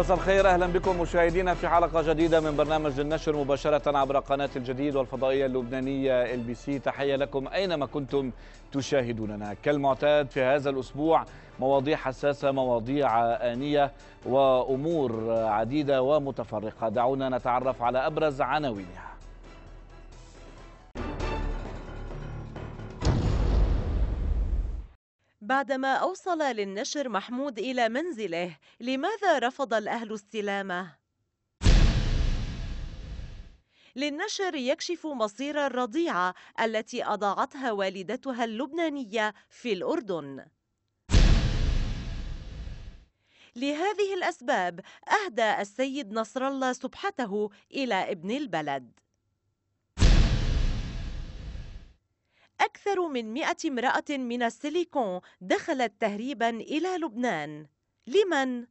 مساء الخير اهلا بكم مشاهدينا في حلقه جديده من برنامج النشر مباشره عبر قناه الجديد والفضائيه اللبنانيه ال بي سي تحيه لكم اينما كنتم تشاهدوننا كالمعتاد في هذا الاسبوع مواضيع حساسه مواضيع انيه وامور عديده ومتفرقه دعونا نتعرف على ابرز عناوينها بعدما أوصل للنشر محمود إلى منزله لماذا رفض الأهل استلامه؟ للنشر يكشف مصير الرضيعة التي أضاعتها والدتها اللبنانية في الأردن لهذه الأسباب أهدى السيد نصر الله سبحته إلى ابن البلد أكثر من 100 امرأة من السيليكون دخلت تهريبا إلى لبنان لمن؟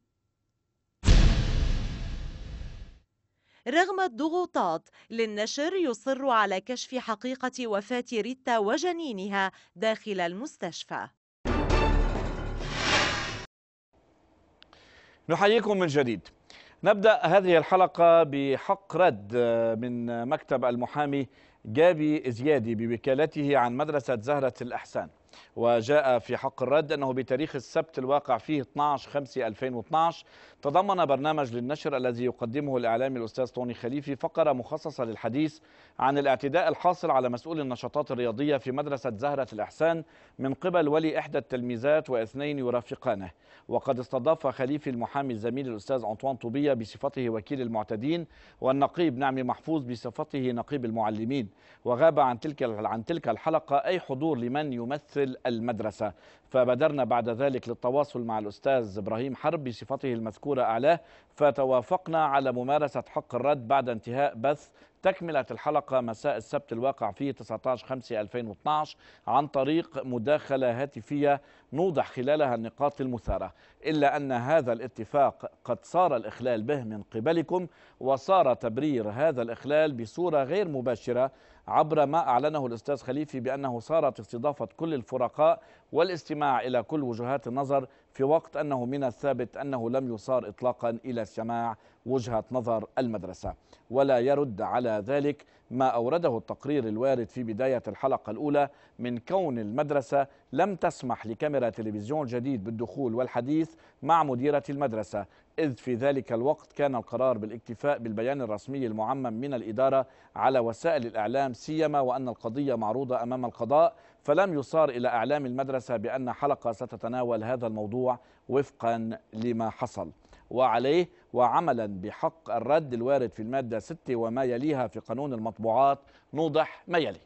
رغم الضغوطات للنشر يصر على كشف حقيقة وفاة ريتا وجنينها داخل المستشفى نحييكم من جديد نبدأ هذه الحلقة بحق رد آه، من مكتب المحامي جابي زيادي بوكالته عن مدرسة زهرة الأحسان وجاء في حق الرد أنه بتاريخ السبت الواقع فيه 12/5/2012 تضمن برنامج للنشر الذي يقدمه الإعلامي الأستاذ طوني خليفي فقرة مخصصة للحديث عن الاعتداء الحاصل على مسؤول النشاطات الرياضية في مدرسة زهرة الإحسان من قبل ولي إحدى التلميذات واثنين يرافقانه وقد استضاف خليفي المحامي الزميل الأستاذ أنطوان طوبية بصفته وكيل المعتدين والنقيب نعمي محفوظ بصفته نقيب المعلمين وغاب عن تلك عن تلك الحلقة أي حضور لمن يمثل تفصل المدرسة فبادرنا بعد ذلك للتواصل مع الأستاذ إبراهيم حرب بصفته المذكورة أعلاه فتوافقنا على ممارسة حق الرد بعد انتهاء بث تكملة الحلقة مساء السبت الواقع فيه 19/5/2012 عن طريق مداخلة هاتفية نوضح خلالها النقاط المثارة إلا أن هذا الاتفاق قد صار الإخلال به من قبلكم وصار تبرير هذا الإخلال بصورة غير مباشرة عبر ما أعلنه الأستاذ خليفي بأنه صارت استضافة كل الفرقاء والاستماع إلى كل وجهات النظر في وقت أنه من الثابت أنه لم يصار إطلاقا إلى سماع وجهة نظر المدرسة ولا يرد على ذلك ما أورده التقرير الوارد في بداية الحلقة الأولى من كون المدرسة لم تسمح لكاميرا تلفزيون جديد بالدخول والحديث مع مديرة المدرسة إذ في ذلك الوقت كان القرار بالاكتفاء بالبيان الرسمي المعمم من الإدارة على وسائل الإعلام سيما وأن القضية معروضة أمام القضاء فلم يصار إلى أعلام المدرسة بأن حلقة ستتناول هذا الموضوع وفقا لما حصل وعليه وعملا بحق الرد الوارد في المادة 6 وما يليها في قانون المطبوعات نوضح ما يلي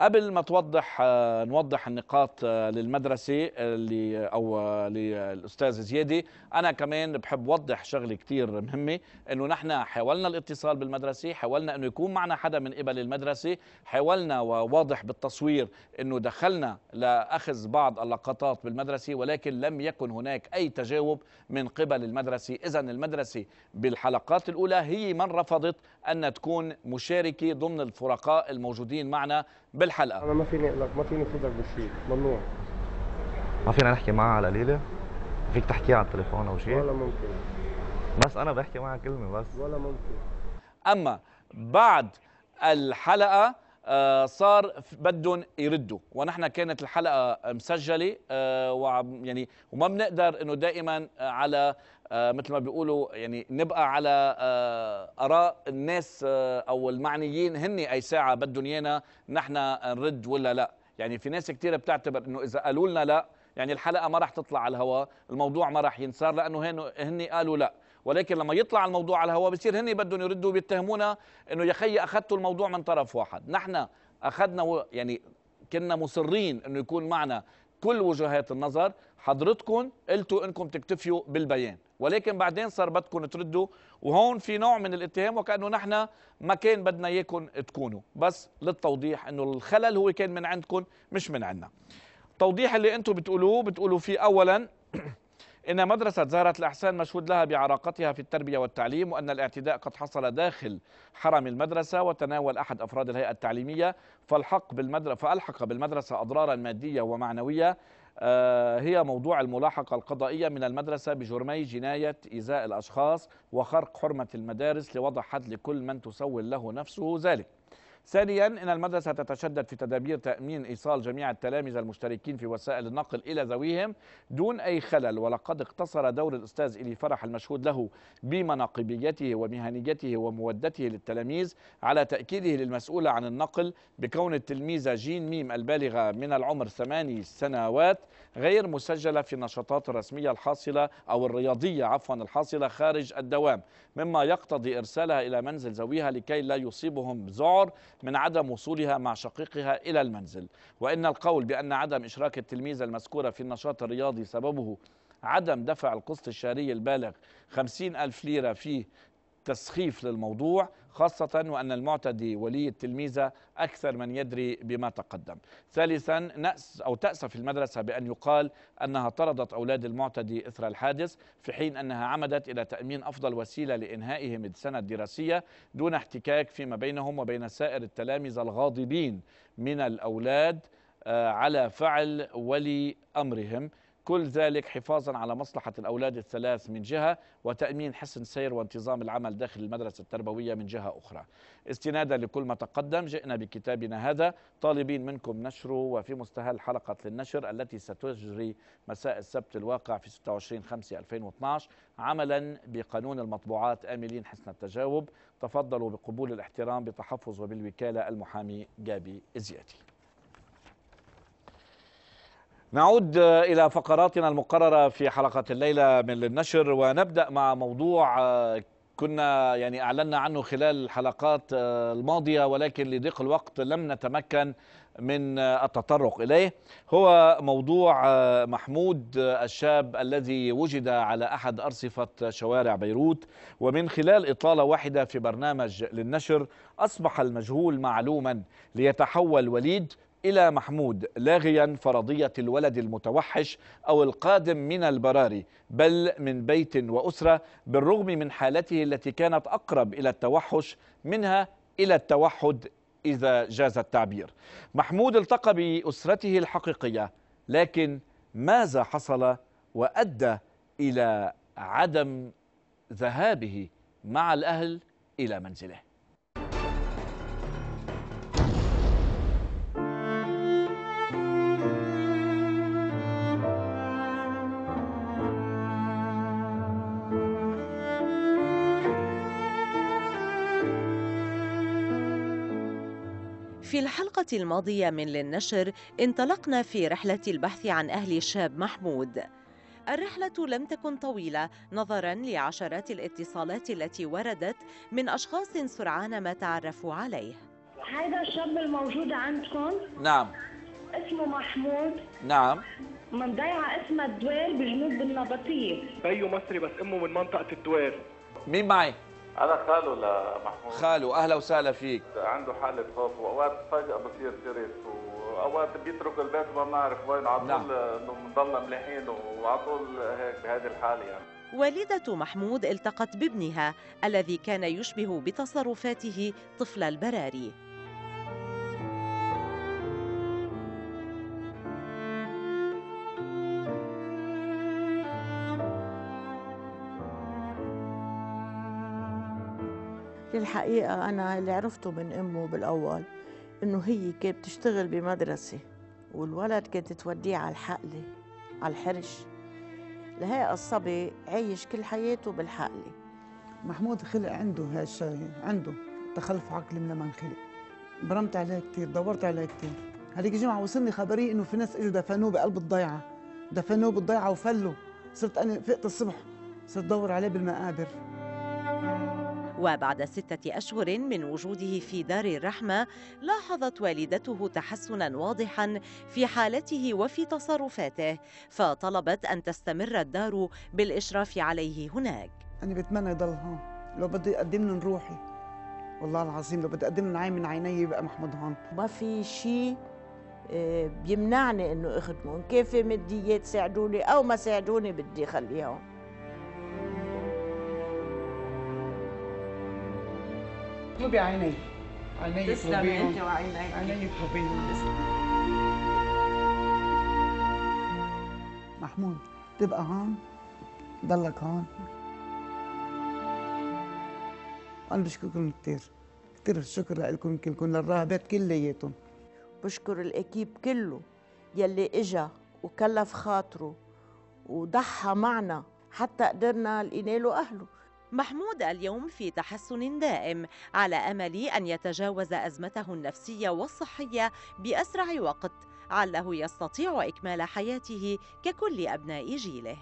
قبل ما توضح آه، نوضح النقاط آه، للمدرسه اللي آه، او للاستاذ زيادي انا كمان بحب اوضح شغله كثير مهمه انه نحن حاولنا الاتصال بالمدرسه حاولنا انه يكون معنا حدا من قبل المدرسه حاولنا وواضح بالتصوير انه دخلنا لاخذ بعض اللقطات بالمدرسه ولكن لم يكن هناك اي تجاوب من قبل المدرسه اذا المدرسه بالحلقات الاولى هي من رفضت ان تكون مشاركه ضمن الفرقاء الموجودين معنا بالحلقه انا ما فيني اقول لك ما فيني فوتك بشيء ممنوع ما فينا نحكي معها على ليلة فيك تحكيها على التليفون او شيء ولا ممكن بس انا بحكي معها كلمه بس ولا ممكن اما بعد الحلقه آه، صار بدهم يردوا ونحن كانت الحلقه مسجله آه، وعم يعني وما بنقدر انه دائما على آه، مثل ما بيقولوا يعني نبقى على اراء الناس او المعنيين هن اي ساعه بدهم ايانا نحن نرد ولا لا يعني في ناس كثير بتعتبر انه اذا قالوا لنا لا يعني الحلقه ما راح تطلع على الهواء الموضوع ما راح ينصار لانه هن قالوا لا ولكن لما يطلع الموضوع على الهواء بصير هن بدهم يردوا بيتهمونا انه يا خي اخذتوا الموضوع من طرف واحد نحن اخذنا يعني كنا مصرين انه يكون معنا كل وجهات النظر حضرتكم قلتوا انكم تكتفيوا بالبيان ولكن بعدين صار بدكم تردوا وهون في نوع من الاتهام وكانه نحن ما كان بدنا اياكم تكونوا بس للتوضيح انه الخلل هو كان من عندكم مش من عندنا التوضيح اللي انتم بتقولوه بتقولوا فيه اولا إن مدرسة زهرة الأحسان مشهود لها بعراقتها في التربية والتعليم وأن الاعتداء قد حصل داخل حرم المدرسة وتناول أحد أفراد الهيئة التعليمية فالحق بالمدرسة فألحق بالمدرسة أضرارا مادية ومعنوية آه، هي موضوع الملاحقة القضائية من المدرسة بجرمي جناية إيذاء الأشخاص وخرق حرمة المدارس لوضع حد لكل من تسول له نفسه ذلك ثانيا ان المدرسه تتشدد في تدابير تامين ايصال جميع التلامذه المشتركين في وسائل النقل الى ذويهم دون اي خلل ولقد اقتصر دور الاستاذ الي فرح المشهود له بمناقبيته ومهنيته ومودته للتلاميذ على تاكيده للمسؤوله عن النقل بكون التلميذه جين ميم البالغه من العمر ثماني سنوات غير مسجله في النشاطات الرسميه الحاصله او الرياضيه عفوا الحاصله خارج الدوام مما يقتضي ارسالها الى منزل ذويها لكي لا يصيبهم ذعر من عدم وصولها مع شقيقها إلى المنزل وإن القول بأن عدم إشراك التلميذة المذكورة في النشاط الرياضي سببه عدم دفع القسط الشهري البالغ 50 ألف ليرة فيه تسخيف للموضوع خاصة وأن المعتدي ولي التلميذة أكثر من يدري بما تقدم ثالثا نأس أو تأسف المدرسة بأن يقال أنها طردت أولاد المعتدي إثر الحادث في حين أنها عمدت إلى تأمين أفضل وسيلة لإنهائهم السنة الدراسية دون احتكاك فيما بينهم وبين سائر التلامذة الغاضبين من الأولاد آه، على فعل ولي أمرهم كل ذلك حفاظا على مصلحة الأولاد الثلاث من جهة وتأمين حسن سير وانتظام العمل داخل المدرسة التربوية من جهة أخرى استنادا لكل ما تقدم جئنا بكتابنا هذا طالبين منكم نشره وفي مستهل حلقة للنشر التي ستجري مساء السبت الواقع في 26/5/2012 عملا بقانون المطبوعات آملين حسن التجاوب تفضلوا بقبول الاحترام بتحفظ وبالوكالة المحامي جابي إزياتي نعود إلى فقراتنا المقررة في حلقة الليلة من النشر ونبدأ مع موضوع آه، كنا يعني أعلنا عنه خلال الحلقات آه، الماضية ولكن لضيق الوقت لم نتمكن من آه، التطرق إليه هو موضوع محمود الشاب الذي وجد على أحد أرصفة شوارع بيروت ومن خلال إطلالة واحدة في برنامج للنشر أصبح المجهول معلوما ليتحول وليد إلى محمود لاغيا فرضية الولد المتوحش أو القادم من البراري بل من بيت وأسرة بالرغم من حالته التي كانت أقرب إلى التوحش منها إلى التوحد إذا جاز التعبير محمود التقى بأسرته الحقيقية لكن ماذا حصل وأدى إلى عدم ذهابه مع الأهل إلى منزله في الحلقة الماضية من للنشر انطلقنا في رحلة البحث عن أهل الشاب محمود الرحلة لم تكن طويلة نظرا لعشرات الاتصالات التي وردت من أشخاص سرعان ما تعرفوا عليه هذا الشاب الموجود عندكم نعم اسمه محمود نعم من ضيعة اسمها الدوير بجنوب النبطية بيو مصري بس أمه من منطقة الدوير مين معي؟ انا خاله لمحمود خاله اهلا وسهلا فيك عنده حاله خوف واوقات فجاه بصير سيريس واوقات بيترك البيت ما بنعرف وين على طول نعم. بنضلنا ملاحين وعلى طول هيك بهذه الحاله يعني والدة محمود التقت بابنها الذي كان يشبه بتصرفاته طفل البراري الحقيقة أنا اللي عرفته من أمه بالأول إنه هي كانت بتشتغل بمدرسة والولد كانت توديه على الحقلة على الحرش لهي الصبي عايش كل حياته بالحقلة محمود خلق عنده هالشيء عنده تخلف عقلي من لما انخلق برمت عليه كثير دورت عليه كثير هذيك الجمعة وصلني خبري إنه في ناس إجوا دفنوه بقلب الضيعة دفنوه بالضيعة وفلوا صرت أنا فقت الصبح صرت دور عليه بالمقابر وبعد ستة أشهر من وجوده في دار الرحمة لاحظت والدته تحسنا واضحا في حالته وفي تصرفاته فطلبت أن تستمر الدار بالإشراف عليه هناك أنا بتمنى يضل هون لو بدي أقدم لهم روحي والله العظيم لو بدي أقدم لهم عين من عيني يبقى محمود هون ما في شيء آه، بيمنعني انه اخدمهم كيف مديات ساعدوني او ما ساعدوني بدي خليهم اطلبي عيني عيني تسلمي انت وعينيك عيني اطلبيهم محمود تبقى هون ضلك هون انا بشكركم كثير كثير الشكر لكم يمكن للراهبات كلياتهم بشكر الاكيب كله يلي اجا وكلف خاطره وضحى معنا حتى قدرنا لقينا له اهله محمود اليوم في تحسن دائم على امل ان يتجاوز ازمته النفسيه والصحيه باسرع وقت عله يستطيع اكمال حياته ككل ابناء جيله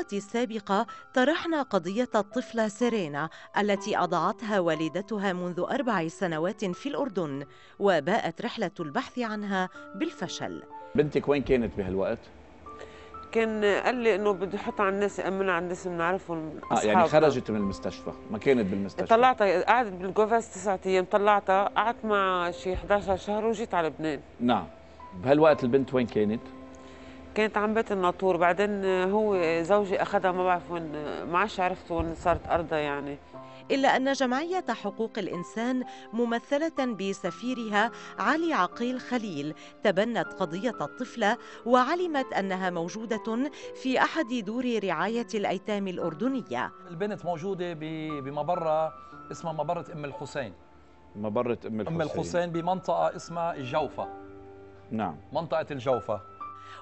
الحلقة السابقة طرحنا قضية الطفلة سيرينا التي أضعتها والدتها منذ أربع سنوات في الأردن وباءت رحلة البحث عنها بالفشل بنتك وين كانت بهالوقت؟ كان قال لي انه بده يحط على الناس يامن على الناس بنعرفهم اه يعني خرجت من المستشفى ما كانت بالمستشفى طلعتها قعدت بالجوفاس تسعة ايام طلعتها قعدت مع شي 11 شهر وجيت على لبنان نعم بهالوقت البنت وين كانت؟ كانت عم بيت الناطور بعدين هو زوجي أخذها ما بعرف وين ما عادش عرفت وين صارت أرضها يعني إلا أن جمعية حقوق الإنسان ممثلة بسفيرها علي عقيل خليل تبنت قضية الطفلة وعلمت أنها موجودة في أحد دور رعاية الأيتام الأردنية البنت موجودة بمبرة اسمها مبرة أم الحسين مبرة أم الحسين أم الحسين بمنطقة اسمها الجوفة نعم منطقة الجوفة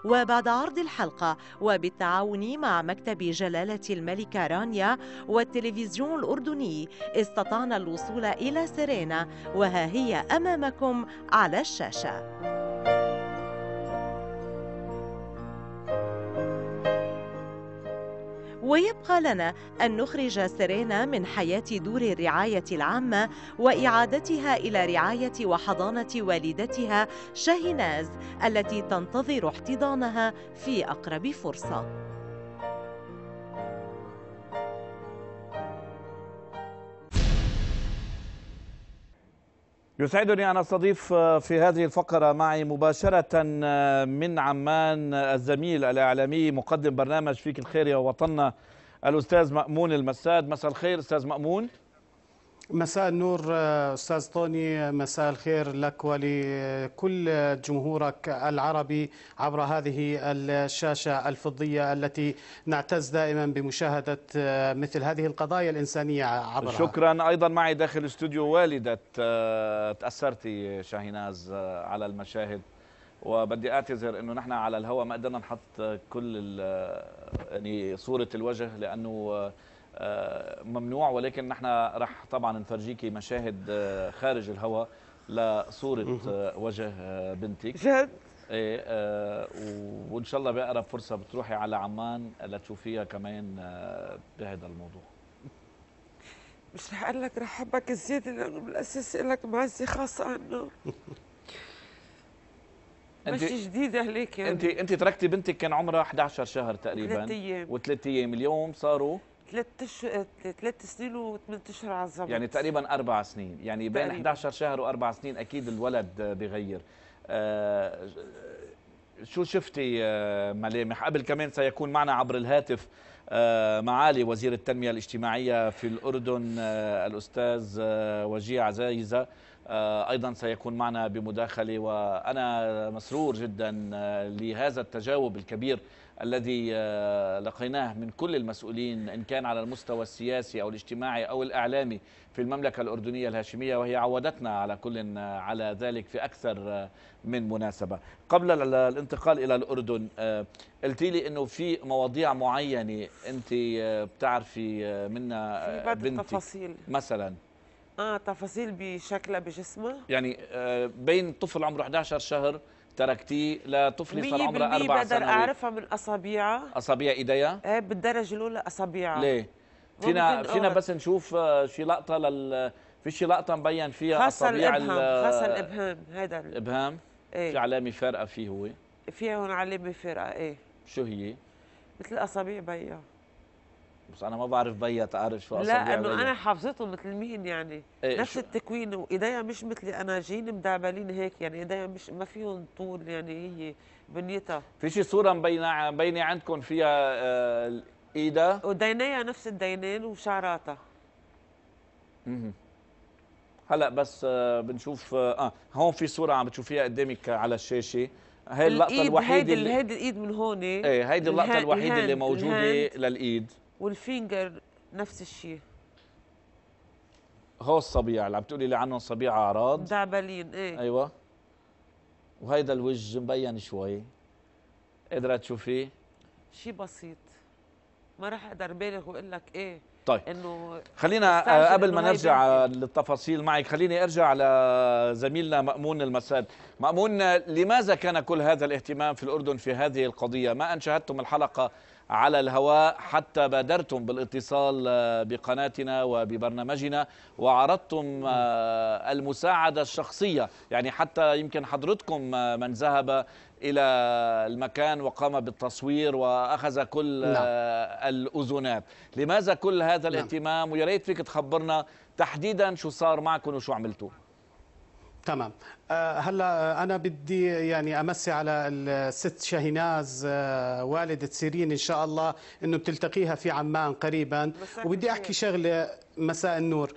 وبعد عرض الحلقة وبالتعاون مع مكتب جلالة الملكة رانيا والتلفزيون الأردني استطعنا الوصول إلى سيرينا وها هي أمامكم على الشاشة ويبقى لنا أن نخرج سيرينا من حياة دور الرعاية العامة وإعادتها إلى رعاية وحضانة والدتها شاهيناز التي تنتظر احتضانها في أقرب فرصة يسعدني أن أستضيف آه، في هذه الفقرة معي مباشرة آه، من عمان آه، الزميل الإعلامي مقدم برنامج فيك الخير يا وطننا الأستاذ مأمون المساد مساء الخير أستاذ مأمون مساء النور آه، استاذ طوني مساء الخير لك ولكل جمهورك العربي عبر هذه الشاشه الفضيه التي نعتز دائما بمشاهده آه، مثل هذه القضايا الانسانيه عبرها شكرا ايضا معي داخل استوديو والده آه، تاثرت شاهيناز على المشاهد وبدي اعتذر انه نحن على الهواء ما قدرنا نحط كل يعني صوره الوجه لانه آه، ممنوع ولكن نحن رح طبعا نفرجيكي مشاهد آه، خارج الهواء لصوره آه، وجه بنتك جد ايه وان شاء الله باقرب فرصه بتروحي على عمان لتشوفيها كمان بهذا الموضوع مش رح اقول لك رح حبك زياده لانه بالاساس لك معزه خاصه عنه انت مش جديده هليك يعني انت انت تركتي بنتك كان عمرها 11 شهر تقريبا وثلاث ايام وثلاث ايام اليوم صاروا ثلاث اشهر آه، ثلاث سنين وثمان اشهر على الظبط يعني تقريبا اربع سنين يعني بين تقريباً. 11 شهر واربع سنين اكيد الولد بغير آه شو شفتي آه ملامح قبل كمان سيكون معنا عبر الهاتف آه معالي وزير التنميه الاجتماعيه في الاردن آه الاستاذ آه وجيه عزايزه آه، ايضا سيكون معنا بمداخله وانا مسرور جدا آه، لهذا التجاوب الكبير الذي آه، لقيناه من كل المسؤولين إن كان على المستوى السياسي أو الاجتماعي أو الإعلامي في المملكة الأردنية الهاشمية وهي عودتنا على كل آه، على ذلك في أكثر آه، من مناسبة قبل الانتقال إلى الأردن قلت لي أنه في مواضيع معينة أنت بتعرفي منا في بنتي التفاصيل مثلا اه تفاصيل بشكلها بجسمها يعني بين طفل عمره 11 شهر تركتيه لطفلي صار عمره أربع سنوات بقدر أعرفها من أصابيع أصابيع إيديا؟ إيه بالدرجة الأولى أصابيع ليه؟ فينا فينا بس نشوف آه، شي لقطة لل في شي لقطة مبين فيها أصابيع الإبهام خاصة الإبهام هذا الإبهام ايه؟ في علامة فارقة فيه هو فيها هون علامة فارقة إيه شو هي؟ مثل أصابيع بيا بس انا ما بعرف بيا تعرف شو اصلا لا انه انا حافظته مثل مين يعني إيه نفس شو. التكوين وايديا مش مثلي انا جين مدعبلين هيك يعني ايديا مش ما فيهم طول يعني هي بنيتها في شي صوره مبينه مبينه عندكم فيها آه ايدها نفس الدينين وشعراتها اها هلا بس آه، بنشوف آه،, اه هون في صوره عم بتشوفيها قدامك على الشاشه هي اللقطه الوحيده هيدي الايد من هون ايه, إيه، هيدي اللقطه الوحيده اللي موجوده للايد والفينجر نفس الشيء هو الصبيع اللي عم تقولي لي عنهم صبيع أعراض دعبلين إيه أيوة وهيدا الوجه مبين شوي قادرة تشوفيه شيء بسيط ما راح أقدر بالغ وأقول لك إيه طيب إنه خلينا آه، قبل ما نرجع للتفاصيل معك خليني أرجع لزميلنا مأمون المساد مأمون لماذا كان كل هذا الاهتمام في الأردن في هذه القضية ما أن شاهدتم الحلقة على الهواء حتى بادرتم بالاتصال آه، بقناتنا وببرنامجنا وعرضتم آه، المساعدة الشخصية يعني حتى يمكن حضرتكم آه، من ذهب إلى المكان وقام بالتصوير وأخذ كل نعم. الأذونات لماذا كل هذا نعم. الاهتمام ويا ريت فيك تخبرنا تحديدا شو صار معكم وشو عملتوا تمام آه، هلا آه، انا بدي يعني امسي على الست شاهيناز آه، والده سيرين ان شاء الله انه بتلتقيها في عمان قريبا وبدي احكي شغله مساء النور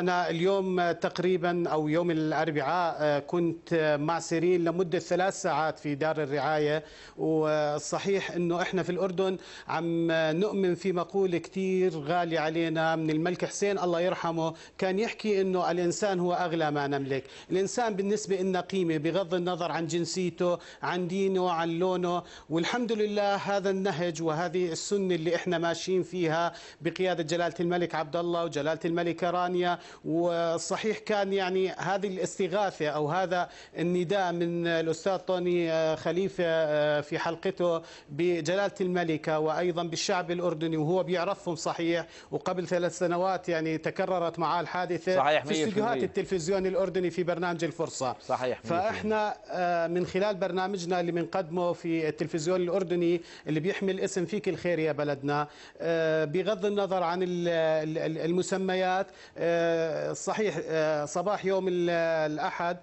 أنا اليوم تقريبا أو يوم الأربعاء كنت مع سيرين لمدة ثلاث ساعات في دار الرعاية والصحيح أنه إحنا في الأردن عم نؤمن في مقولة كثير غالية علينا من الملك حسين الله يرحمه كان يحكي أنه الإنسان هو أغلى ما نملك الإنسان بالنسبة لنا قيمة بغض النظر عن جنسيته عن دينه عن لونه والحمد لله هذا النهج وهذه السنة اللي احنا ماشيين فيها بقيادة جلالة الملك عبد الله وجلالة الملكة رانيا وصحيح كان يعني هذه الاستغاثة أو هذا النداء من الأستاذ طوني آه، خليفة آه، في حلقته بجلالة الملكة وأيضا بالشعب الأردني وهو بيعرفهم صحيح وقبل ثلاث سنوات يعني تكررت معاه الحادثة صحيح في استديوهات التلفزيون الأردني في برنامج الفرصة القصة صحيح فإحنا آه، من خلال برنامجنا اللي بنقدمه في التلفزيون الأردني اللي بيحمل اسم فيك الخير يا بلدنا آه، بغض النظر عن المسميات آه، صحيح صباح يوم الأحد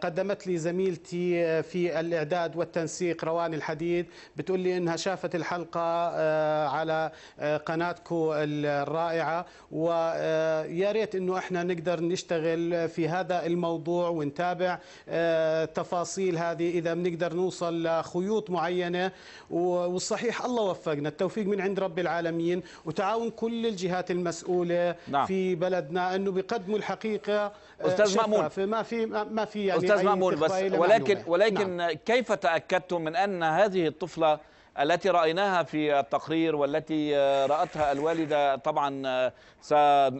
قدمت لي زميلتي في الإعداد والتنسيق روان الحديد بتقول لي إنها شافت الحلقة على قناتكم الرائعة ويا ريت إنه إحنا نقدر نشتغل في هذا الموضوع ونتابع نتابع آه، تفاصيل هذه إذا بنقدر نوصل لخيوط معينة والصحيح الله وفقنا التوفيق من عند رب العالمين وتعاون كل الجهات المسؤولة نعم. في بلدنا أنه بيقدموا الحقيقة آه، أستاذ مأمون ما في ما في يعني أستاذ مأمون بس ولكن ولكن نعم. كيف تأكدتم من أن هذه الطفلة التي رأيناها في التقرير والتي رأتها الوالدة طبعا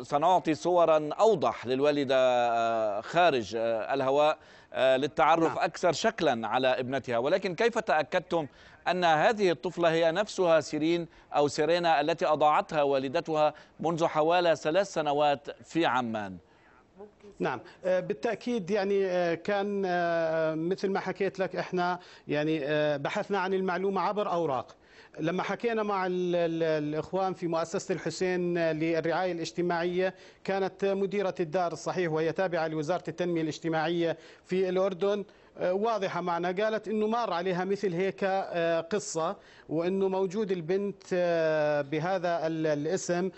سنعطي صورا أوضح للوالدة آه، خارج آه، الهواء آه، للتعرف نعم. أكثر شكلا على ابنتها ولكن كيف تأكدتم أن هذه الطفلة هي نفسها سيرين أو سيرينا التي أضاعتها والدتها منذ حوالي ثلاث سنوات في عمان نعم آه، بالتاكيد يعني آه، كان آه، مثل ما حكيت لك احنا يعني بحثنا عن المعلومه عبر اوراق لما حكينا مع الاخوان في مؤسسه الحسين للرعايه الاجتماعيه كانت مديره الدار الصحيح وهي تابعه لوزاره التنميه الاجتماعيه في الاردن آه، واضحة معنا قالت أنه مار عليها مثل هيك آه، قصة وأنه موجود البنت آه، بهذا الاسم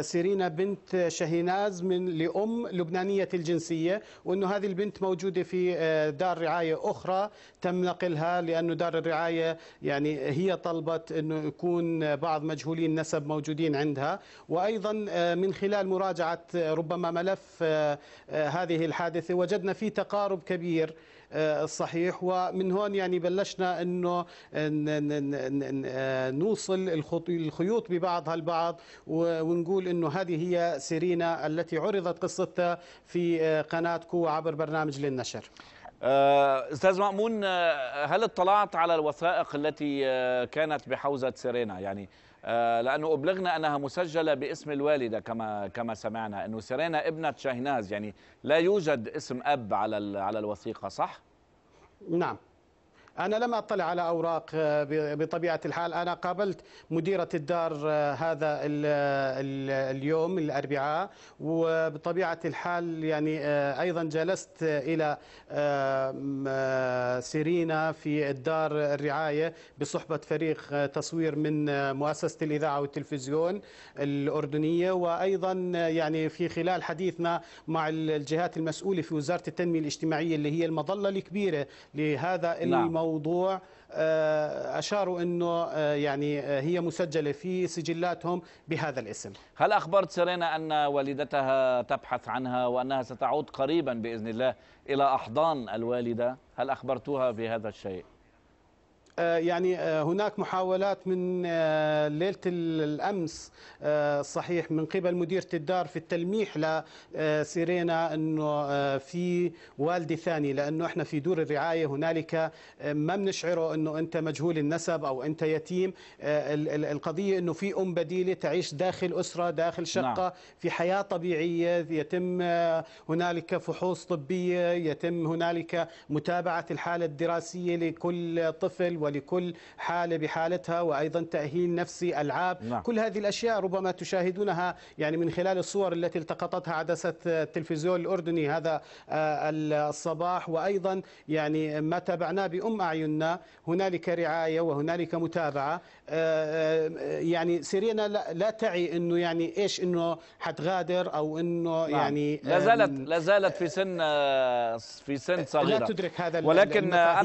سيرينا بنت شهيناز من لأم لبنانية الجنسية وأنه هذه البنت موجودة في دار رعاية أخرى تم نقلها لأنه دار الرعاية يعني هي طلبت أنه يكون بعض مجهولي النسب موجودين عندها وأيضا من خلال مراجعة ربما ملف هذه الحادثة وجدنا فيه تقارب كبير الصحيح ومن هون يعني بلشنا انه نوصل الخيوط ببعضها البعض ونقول انه هذه هي سيرينا التي عرضت قصتها في آه، قناه كو عبر برنامج للنشر آه، استاذ مامون آه، هل اطلعت على الوثائق التي كانت بحوزه سيرينا يعني آه، لانه ابلغنا انها مسجله باسم الوالده كما كما سمعنا انه سيرينا ابنه شاهناز يعني لا يوجد اسم اب على على الوثيقه صح؟ نعم أنا لم أطلع على أوراق آه، بطبيعة الحال أنا قابلت مديرة الدار آه، هذا اليوم الأربعاء وبطبيعة الحال يعني آه، أيضا جلست إلى سيرينا في الدار الرعاية بصحبة فريق تصوير من مؤسسة الإذاعة والتلفزيون الأردنية وأيضا يعني في خلال حديثنا مع الجهات المسؤولة في وزارة التنمية الاجتماعية اللي هي المظلة الكبيرة لهذا الموضوع نعم. الموضوع آه، اشاروا انه آه، يعني آه، هي مسجله في سجلاتهم بهذا الاسم. هل اخبرت سيرينا ان والدتها تبحث عنها وانها ستعود قريبا باذن الله الى احضان الوالده؟ هل اخبرتوها بهذا الشيء؟ آه، يعني آه، هناك محاولات من آه، ليله الامس صحيح من قبل مديره الدار في التلميح لسيرينا انه في والده ثانيه لانه احنا في دور الرعايه هنالك ما بنشعره انه انت مجهول النسب او انت يتيم القضيه انه في ام بديله تعيش داخل اسره داخل شقه نعم. في حياه طبيعيه يتم هنالك فحوص طبيه يتم هنالك متابعه الحاله الدراسيه لكل طفل ولكل حالة بحالتها وأيضا تأهيل نفسي ألعاب نعم. كل هذه الأشياء ربما تشاهدونها يعني من خلال الصور التي التقطتها عدسة التلفزيون الأردني هذا آه، الصباح وأيضا يعني ما تابعناه بأم أعيننا هنالك رعاية وهنالك متابعة آه، آه، يعني سيرينا لا تعي أنه يعني إيش أنه حتغادر أو أنه نعم. يعني لا زالت لا زالت في سن في سن صغيرة لا تدرك هذا ولكن أنا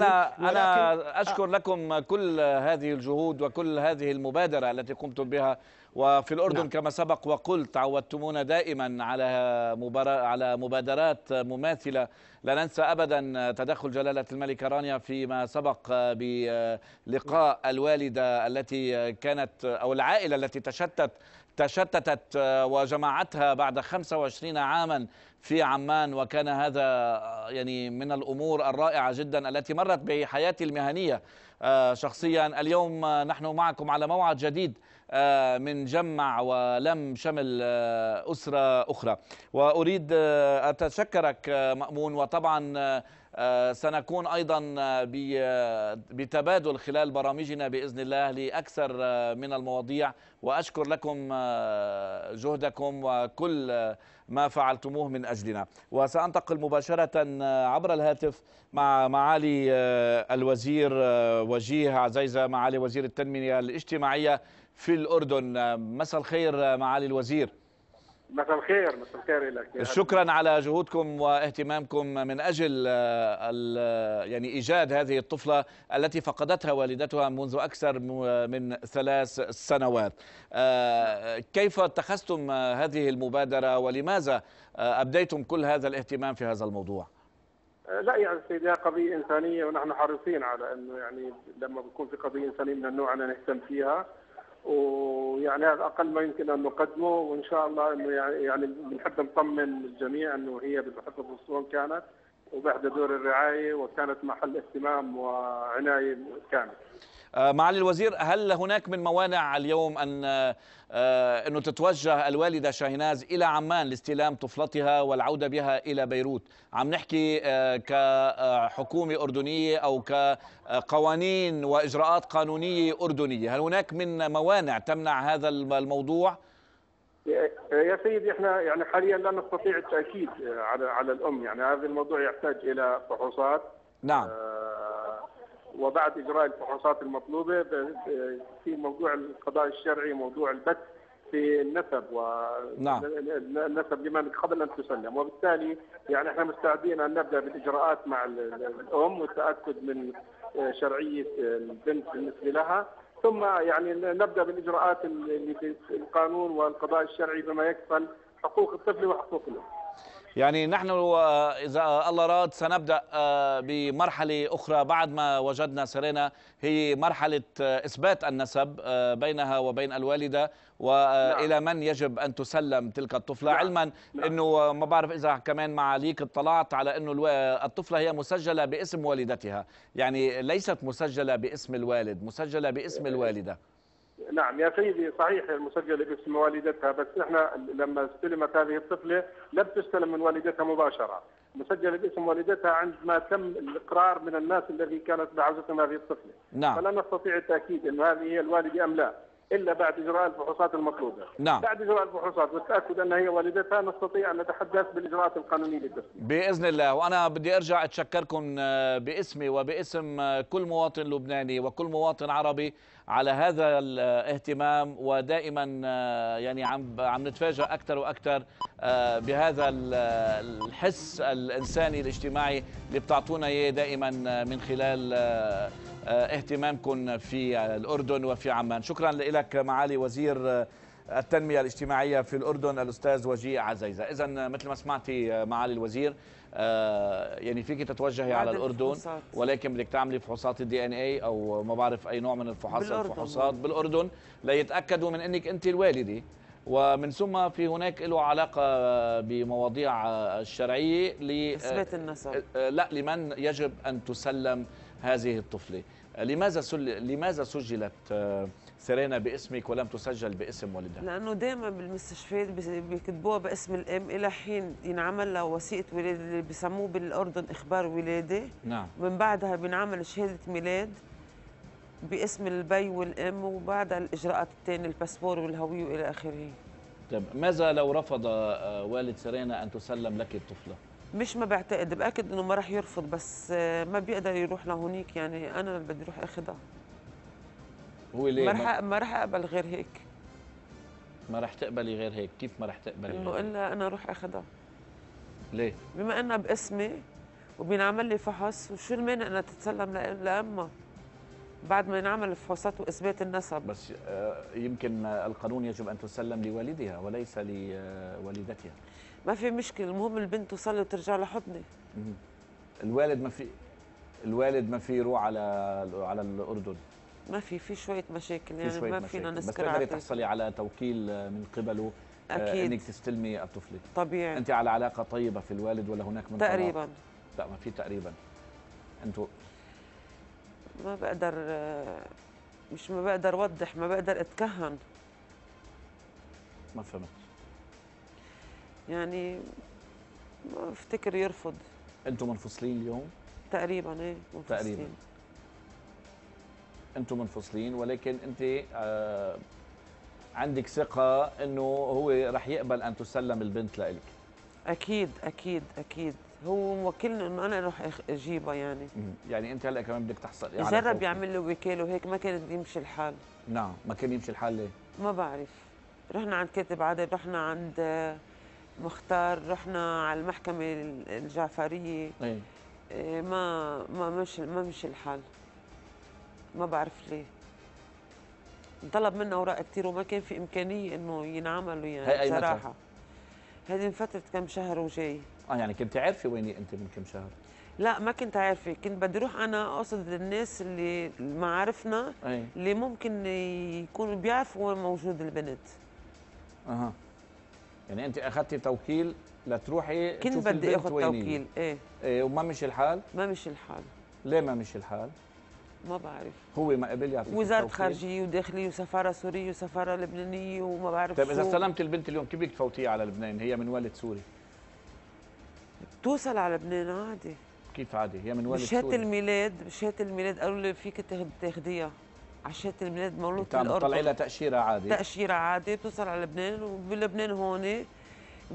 أنا أشكر لكم لكم كل هذه الجهود وكل هذه المبادرة التي قمتم بها وفي الأردن نعم. كما سبق وقلت عودتمونا دائما على مبارا... على مبادرات مماثلة لا ننسى أبدا تدخل جلالة الملكة رانيا فيما سبق بلقاء الوالدة التي كانت أو العائلة التي تشتت تشتتت وجمعتها بعد 25 عاما في عمان وكان هذا يعني من الأمور الرائعة جدا التي مرت بحياتي المهنية آه، شخصيا اليوم آه، نحن معكم على موعد جديد آه، من جمع ولم شمل آه، أسرة أخرى وأريد آه، أتشكرك مأمون وطبعا سنكون ايضا بتبادل خلال برامجنا باذن الله لاكثر من المواضيع واشكر لكم جهدكم وكل ما فعلتموه من اجلنا وسانتقل مباشره عبر الهاتف مع معالي الوزير وجيه عزيزه معالي وزير التنميه الاجتماعيه في الأردن مساء الخير معالي الوزير مساء الخير مساء الخير لك شكرا على جهودكم واهتمامكم من اجل يعني ايجاد هذه الطفله التي فقدتها والدتها منذ اكثر من ثلاث سنوات آه، كيف اتخذتم هذه المبادره ولماذا ابديتم كل هذا الاهتمام في هذا الموضوع آه، لا يعني سيدي قضيه انسانيه ونحن حريصين على انه يعني لما بيكون في قضيه انسانيه من النوع أن نهتم فيها ويعني هذا اقل ما يمكن ان نقدمه وان شاء الله انه يعني, يعني بنحب نطمن الجميع انه هي بتحفظ الصون كانت وبعد دور الرعايه وكانت محل اهتمام وعنايه كامل. آه، معالي الوزير هل هناك من موانع اليوم أن آه، آه، أنه تتوجه الوالدة شاهناز إلى عمان لاستلام طفلتها والعودة بها إلى بيروت عم نحكي كحكومة أردنية أو كقوانين وإجراءات قانونية أردنية هل هناك من موانع تمنع هذا الموضوع؟ يا سيدي احنا يعني حاليا لا نستطيع التاكيد على على الام يعني هذا الموضوع يحتاج الى فحوصات نعم وبعد اجراء الفحوصات المطلوبه في موضوع القضاء الشرعي موضوع البت في النسب و نعم. النسب لمن قبل ان تسلم وبالتالي يعني احنا مستعدين ان نبدا بالاجراءات مع الام والتاكد من شرعيه البنت بالنسبه لها ثم يعني نبدا بالاجراءات اللي في القانون والقضاء الشرعي بما يكفل حقوق الطفل وحقوق الام. يعني نحن إذا الله راد سنبدأ آه، بمرحلة أخرى بعد ما وجدنا سيرينا هي مرحلة آه، إثبات النسب آه، بينها وبين الوالدة وإلى نعم. من يجب أن تسلم تلك الطفلة نعم. علما نعم. أنه ما بعرف إذا كمان مع ليك اطلعت على أنه الطفلة هي مسجلة باسم والدتها يعني ليست مسجلة باسم الوالد مسجلة باسم إيه. الوالدة نعم يا سيدي صحيح المسجله باسم والدتها بس احنا لما استلمت هذه الطفله لم تستلم من والدتها مباشره، مسجله باسم والدتها عندما تم الاقرار من الناس الذي كانت بعزتهم هذه الطفله. نعم. فلا نستطيع التاكيد انه هذه هي الوالده ام لا، الا بعد اجراء الفحوصات المطلوبه. نعم. بعد اجراء الفحوصات والتاكد انها هي والدتها نستطيع ان نتحدث بالاجراءات القانونيه للتسليم. باذن الله وانا بدي ارجع اتشكركم آه، باسمي وباسم آه، كل مواطن لبناني وكل مواطن عربي على هذا الاهتمام ودائما آه، يعني عم عم نتفاجأ أكثر وأكثر آه، بهذا الحس الإنساني الاجتماعي اللي بتعطونا إياه دائما آه، من خلال اهتمامكم في الأردن وفي عمان شكرا لك معالي وزير التنمية الاجتماعية في الأردن الأستاذ وجيه عزيزة إذا مثل ما سمعتي معالي الوزير آه، يعني فيك تتوجهي على الاردن الفحصات. ولكن بدك تعملي فحوصات الدي ان اي او ما بعرف اي نوع من الفحوصات بالأردن. بالاردن ليتاكدوا من انك انت الوالده ومن ثم في هناك له علاقة بمواضيع الشرعية اثبات آه، النسب آه، لا لمن يجب أن تسلم هذه الطفلة لماذا سل... لماذا سجلت سيرينا باسمك ولم تسجل باسم والدها لانه دائما بالمستشفيات بيكتبوها باسم الام الى حين ينعمل لها وثيقه ولاده اللي بسموه بالاردن اخبار ولاده نعم من بعدها بينعمل شهاده ميلاد باسم البي والام وبعدها الاجراءات الثانيه الباسبور والهويه والى اخره طيب ماذا لو رفض آه، والد سيرينا ان تسلم لك الطفله مش ما بعتقد باكد انه ما راح يرفض بس آه، ما بيقدر يروح لهونيك يعني انا اللي بدي اروح اخذها هو ليه ما رح ما رح اقبل غير هيك ما رح تقبلي غير هيك كيف ما رح تقبلي انه الا انا اروح اخذها ليه بما انها باسمي وبينعمل لي فحص وشو المانع انها تتسلم لامها بعد ما ينعمل الفحوصات واثبات النسب بس آه، يمكن القانون يجب ان تسلم لوالدها وليس لوالدتها آه، ما في مشكله المهم البنت توصل وترجع لحضني الوالد ما في الوالد ما في يروح على على الاردن ما في في شويه مشاكل يعني شوية ما مشاكل. فينا نسكر بس تقدري تحصلي على توكيل من قبله آه، أكيد. انك تستلمي الطفل طبيعي انت على علاقه طيبه في الوالد ولا هناك من تقريبا لا ما في تقريبا انتوا ما بقدر آه، مش ما بقدر اوضح ما بقدر اتكهن ما فهمت يعني ما افتكر يرفض انتوا منفصلين اليوم تقريبا ايه منفصلين تقريبا انتم منفصلين ولكن انت آه، عندك ثقه انه هو رح يقبل ان تسلم البنت لإلك اكيد اكيد اكيد هو موكلني انه انا اروح اجيبها يعني يعني انت هلا كمان بدك تحصل يعني جرب يعمل له وكاله وهيك ما كان بيمشي يمشي الحال نعم ما كان يمشي الحال ليه؟ ما بعرف رحنا عند كاتب عدل رحنا عند آه، مختار رحنا على المحكمه الجعفريه إيه. ايه ما ما مش ما مشي الحال ما بعرف ليه طلب منا اوراق كثير وما كان في امكانيه انه ينعملوا يعني أي صراحه هذه من فتره كم شهر وجاي اه يعني كنت عارفه وين انت من كم شهر لا ما كنت عارفه كنت بدي اروح انا اقصد الناس اللي معارفنا أي. اللي ممكن يكونوا بيعرفوا وين موجود البنت اها يعني انت اخذتي توكيل لتروحي كنت بدي اخذ توكيل ايه, ايه وما مشي الحال ما مشي الحال ليه ما مشي الحال ما بعرف هو ما قبل يعطيك وزاره خارجيه وداخليه وسفاره سوريه وسفاره لبنانيه وما بعرف طيب اذا استلمت البنت اليوم كيف بدك تفوتيها على لبنان هي من والد سوري بتوصل على لبنان عادي كيف عادي هي من والد سوري شهادة الميلاد شهادة الميلاد قالوا لي فيك تاخديها عشان الميلاد مولود بالاردن طيب، طلعي لها تاشيره عادي تاشيره عادي بتوصل على لبنان وبلبنان هون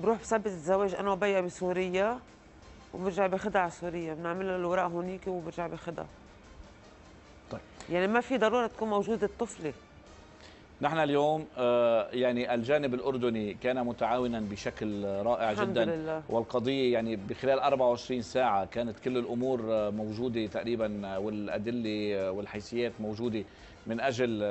بروح بثبت الزواج انا وبيا بسوريا وبرجع باخدها على سوريا بنعمل لها الأوراق هونيك وبرجع باخدها يعني ما في ضروره تكون موجوده طفله نحن اليوم آه، يعني الجانب الاردني كان متعاونا بشكل رائع الحمد جدا لله. والقضيه يعني بخلال 24 ساعه كانت كل الامور آه، موجوده تقريبا آه، والادله والحيثيات موجوده من اجل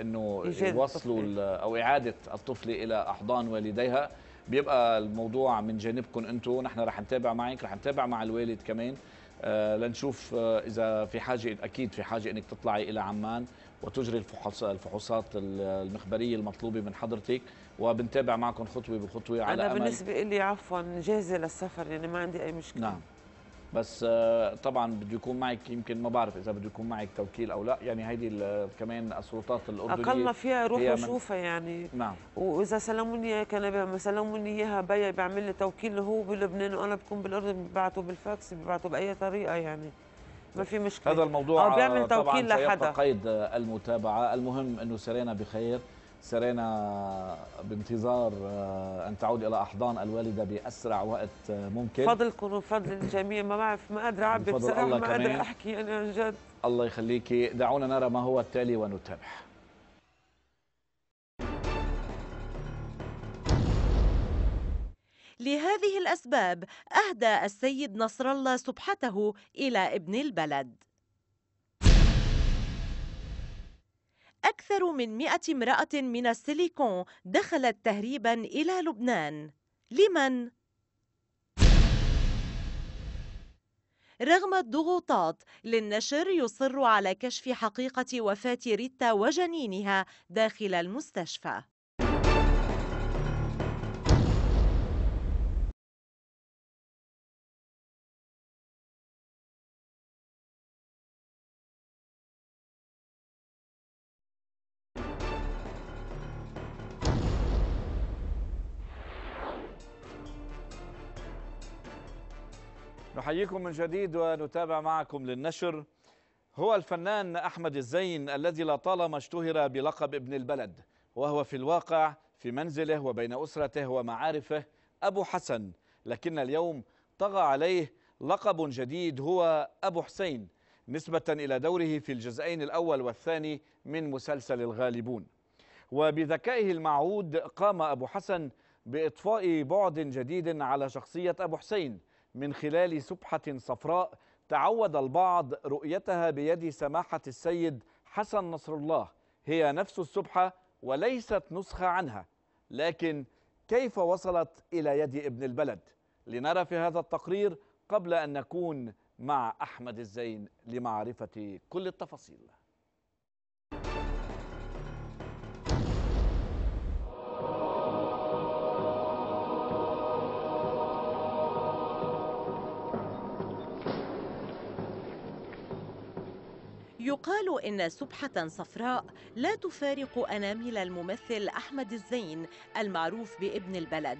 انه يوصلوا او اعاده الطفل الى احضان والديها بيبقى الموضوع من جانبكم انتم نحن رح نتابع معك رح نتابع مع الوالد كمان آه، لنشوف آه، اذا في حاجه اكيد في حاجه انك تطلعي الى عمان وتجري الفحوصات المخبريه المطلوبه من حضرتك وبنتابع معكم خطوه بخطوه على انا بالنسبه لي عفوا جاهزه للسفر يعني ما عندي اي مشكله نعم بس آه، طبعا بده يكون معك يمكن ما بعرف اذا بده يكون معك توكيل او لا يعني هيدي كمان السلطات الاردنيه اقل ما فيها روح وشوفها يعني نعم واذا سلموني اياها كان لما سلموني اياها بيي بيعمل لي توكيل هو بلبنان وانا بكون بالاردن ببعثه بالفاكس ببعثه باي طريقه يعني ما في مشكله هذا الموضوع بيعمل توكيل لحدا قيد المتابعه المهم انه سرينا بخير سرينا بانتظار آه، ان تعود الى احضان الوالده باسرع وقت آه، ممكن فضلكم وفضل الجميع ما بعرف ما قادره اعبر بصراحه ما قادره احكي انا عن جد الله يخليكي دعونا نرى ما هو التالي ونتابع لهذه الأسباب أهدى السيد نصر الله سبحته إلى ابن البلد أكثر من 100 امرأة من السيليكون دخلت تهريبا إلى لبنان لمن؟ رغم الضغوطات للنشر يصر على كشف حقيقة وفاة ريتا وجنينها داخل المستشفى نحييكم من جديد ونتابع معكم للنشر هو الفنان أحمد الزين الذي لطالما اشتهر بلقب ابن البلد وهو في الواقع في منزله وبين أسرته ومعارفه أبو حسن لكن اليوم طغى عليه لقب جديد هو أبو حسين نسبة إلى دوره في الجزئين الأول والثاني من مسلسل الغالبون وبذكائه المعهود قام أبو حسن بإطفاء بعد جديد على شخصية أبو حسين من خلال سبحة صفراء تعود البعض رؤيتها بيد سماحة السيد حسن نصر الله هي نفس السبحة وليست نسخة عنها لكن كيف وصلت إلى يد ابن البلد لنرى في هذا التقرير قبل أن نكون مع أحمد الزين لمعرفة كل التفاصيل يقال إن سبحة صفراء لا تفارق أنامل الممثل أحمد الزين المعروف بابن البلد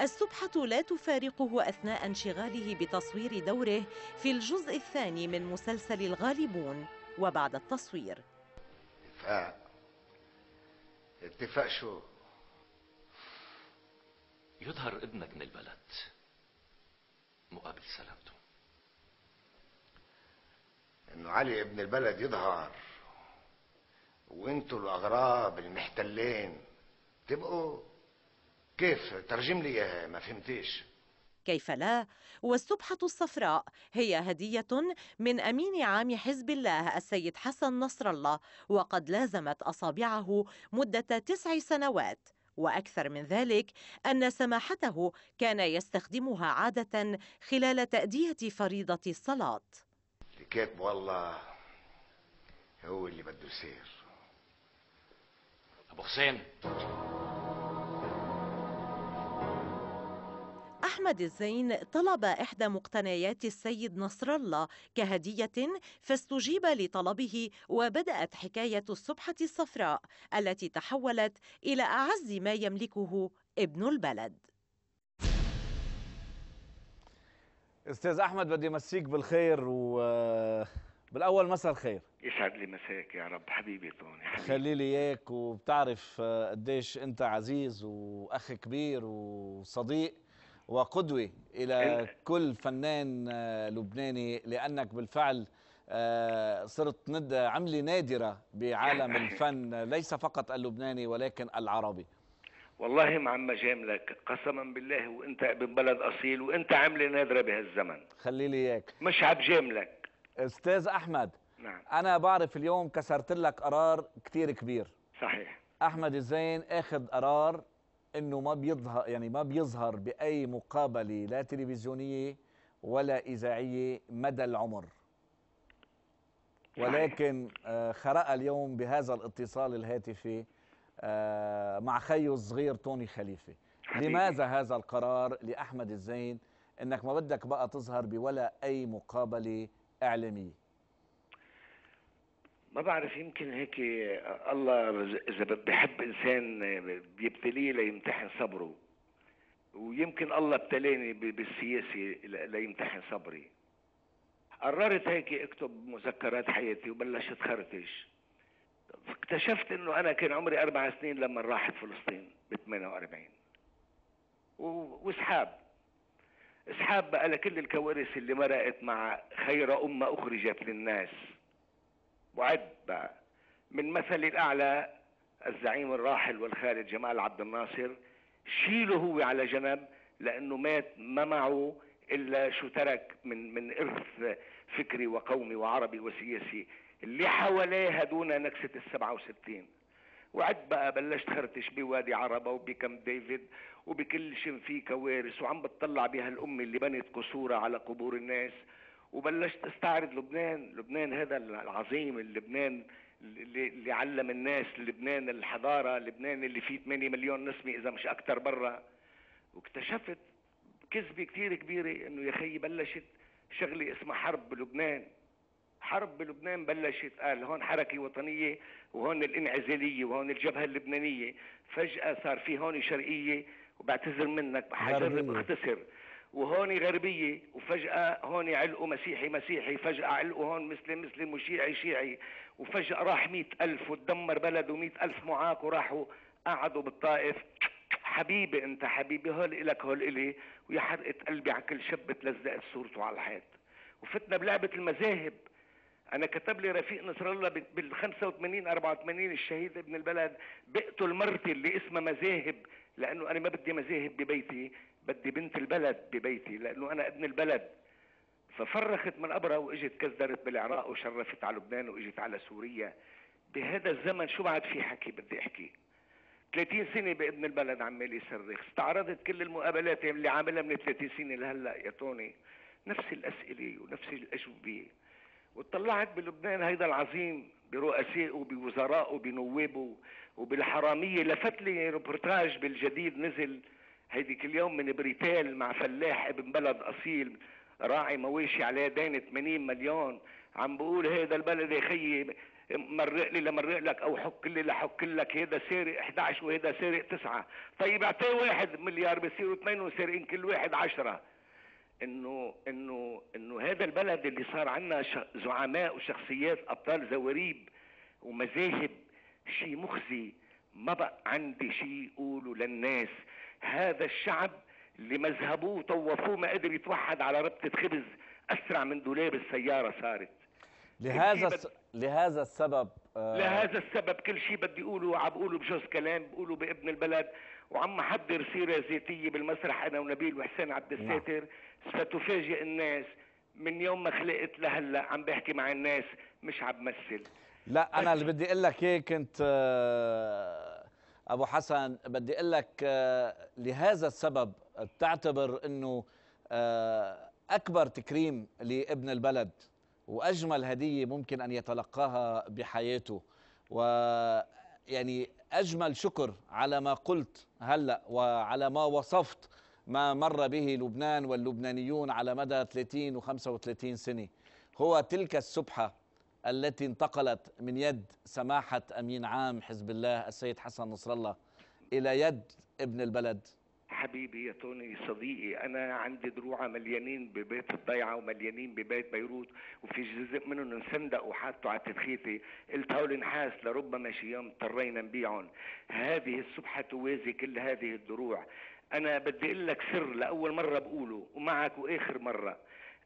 السبحة لا تفارقه أثناء انشغاله بتصوير دوره في الجزء الثاني من مسلسل الغالبون وبعد التصوير اتفاق اتفاق شو يظهر ابنك من البلد مقابل سلامته انه علي ابن البلد يظهر وانتوا الاغراب المحتلين تبقوا كيف ترجم لي اياها ما فهمتيش كيف لا والسبحة الصفراء هي هدية من أمين عام حزب الله السيد حسن نصر الله وقد لازمت أصابعه مدة تسع سنوات واكثر من ذلك ان سماحته كان يستخدمها عاده خلال تاديه فريضه الصلاه الكاتب والله هو اللي بده يصير ابو حسين أحمد الزين طلب إحدى مقتنيات السيد نصر الله كهدية فاستجيب لطلبه وبدأت حكاية الصبحة الصفراء التي تحولت إلى أعز ما يملكه ابن البلد استاذ احمد بدي امسيك بالخير و بالاول مساء الخير يسعد لي مساك يا رب حبيبي طوني حبيبي. خلي لي اياك وبتعرف آه، قديش انت عزيز واخ كبير وصديق وقدوه الى كل فنان آه، لبناني لانك بالفعل آه، صرت عمله نادره بعالم الفن ليس فقط اللبناني ولكن العربي والله مع عم جاملك قسما بالله وانت ابن بلد اصيل وانت عمله نادره بهالزمن خلي لي اياك مش عم جاملك استاذ احمد نعم انا بعرف اليوم كسرت لك قرار كثير كبير صحيح احمد الزين اخذ قرار انه ما بيظهر يعني ما بيظهر باي مقابله لا تلفزيونيه ولا اذاعيه مدى العمر ولكن آه، خرق اليوم بهذا الاتصال الهاتفي آه، مع خيه الصغير توني خليفه لماذا هذا القرار لاحمد الزين انك ما بدك بقى تظهر بولا اي مقابله اعلاميه ما بعرف يمكن هيك الله اذا بحب انسان بيبتليه ليمتحن صبره ويمكن الله ابتلاني بالسياسه ليمتحن صبري قررت هيك اكتب مذكرات حياتي وبلشت خرتش اكتشفت انه انا كان عمري اربع سنين لما راحت فلسطين ب 48 واسحاب اسحاب بقى لكل الكوارث اللي مرقت مع خير امه اخرجت للناس وعد بقى من مثل الاعلى الزعيم الراحل والخالد جمال عبد الناصر شيله هو على جنب لانه مات ما معه الا شو ترك من من ارث فكري وقومي وعربي وسياسي اللي حواليها دون نكسة السبعة وستين وعد بقى بلشت خرتش بوادي عربة وبكم ديفيد وبكل شن في كوارث وعم بتطلع بها الأم اللي بنت قصورها على قبور الناس وبلشت استعرض لبنان لبنان هذا العظيم لبنان اللي, اللي علم الناس لبنان الحضارة لبنان اللي فيه 8 مليون نسمة إذا مش أكثر برا واكتشفت كذبة كتير كبيرة إنه يا خيي بلشت شغلة اسمها حرب بلبنان حرب بلبنان بلشت قال هون حركة وطنية وهون الانعزالية وهون الجبهة اللبنانية فجأة صار في هون شرقية وبعتذر منك بحجرب اختصر وهون غربية وفجأة هون علقوا مسيحي مسيحي فجأة علقوا هون مسلم مسلم وشيعي شيعي وفجأة راح مئة ألف وتدمر بلد ومئة ألف معاق وراحوا قعدوا بالطائف حبيبي انت حبيبي هول الك هول الي ويا حرقة قلبي على كل شب تلزقت صورته على الحيط وفتنا بلعبة المذاهب انا كتب لي رفيق نصر الله بال 85 84 الشهيد ابن البلد بقتل مرتي اللي اسمها مذاهب لانه انا ما بدي مذاهب ببيتي بدي بنت البلد ببيتي لانه انا ابن البلد ففرخت من قبرها واجت كزدرت بالعراق وشرفت على لبنان واجت على سوريا بهذا الزمن شو بعد في حكي بدي احكي 30 سنه بابن البلد عمال يصرخ استعرضت كل المقابلات اللي عاملها من 30 سنه لهلا يا توني نفس الاسئله ونفس الاجوبه وطلعت بلبنان هيدا العظيم برؤسائه بوزرائه بنوابه وبالحراميه لفت لي روبورتاج بالجديد نزل هيديك اليوم من بريتال مع فلاح ابن بلد اصيل راعي مواشي عليه دين 80 مليون عم بقول هذا البلد يا خيي مرق لي لمرق لك او حك لي لحك لك هذا سارق 11 وهذا سارق 9 طيب اعطيه واحد مليار بصيروا اثنين سارقين كل واحد 10 انه انه انه هذا البلد اللي صار عندنا زعماء وشخصيات ابطال زواريب ومذاهب شيء مخزي ما بقى عندي شيء يقوله للناس هذا الشعب اللي مذهبوه وطوفوه ما قدر يتوحد على ربطة خبز أسرع من دولاب السيارة صارت لهذا بد... لهذا السبب آه... لهذا السبب كل شيء بدي اقوله عم بقوله بجوز كلام بقوله بابن البلد وعم احضر سيره ذاتيه بالمسرح انا ونبيل وحسين عبد الساتر نعم. ستفاجئ الناس من يوم ما خلقت لهلا عم بحكي مع الناس مش عم بمثل لا انا اللي بدي اقول لك هيك إيه، كنت آه، ابو حسن بدي اقول لك آه، لهذا السبب بتعتبر انه آه، اكبر تكريم لابن البلد واجمل هديه ممكن ان يتلقاها بحياته و يعني اجمل شكر على ما قلت هلا وعلى ما وصفت ما مر به لبنان واللبنانيون على مدى 30 و35 سنة هو تلك السبحة التي انتقلت من يد سماحة أمين عام حزب الله السيد حسن نصر الله إلى يد ابن البلد حبيبي يا توني صديقي انا عندي دروع مليانين ببيت الضيعه ومليانين ببيت بيروت وفي جزء منهم انسندق وحاطه على تدخيتي قلت هول نحاس لربما شي يوم اضطرينا نبيعهم هذه السبحه توازي كل هذه الدروع انا بدي اقول لك سر لاول مره بقوله ومعك واخر مره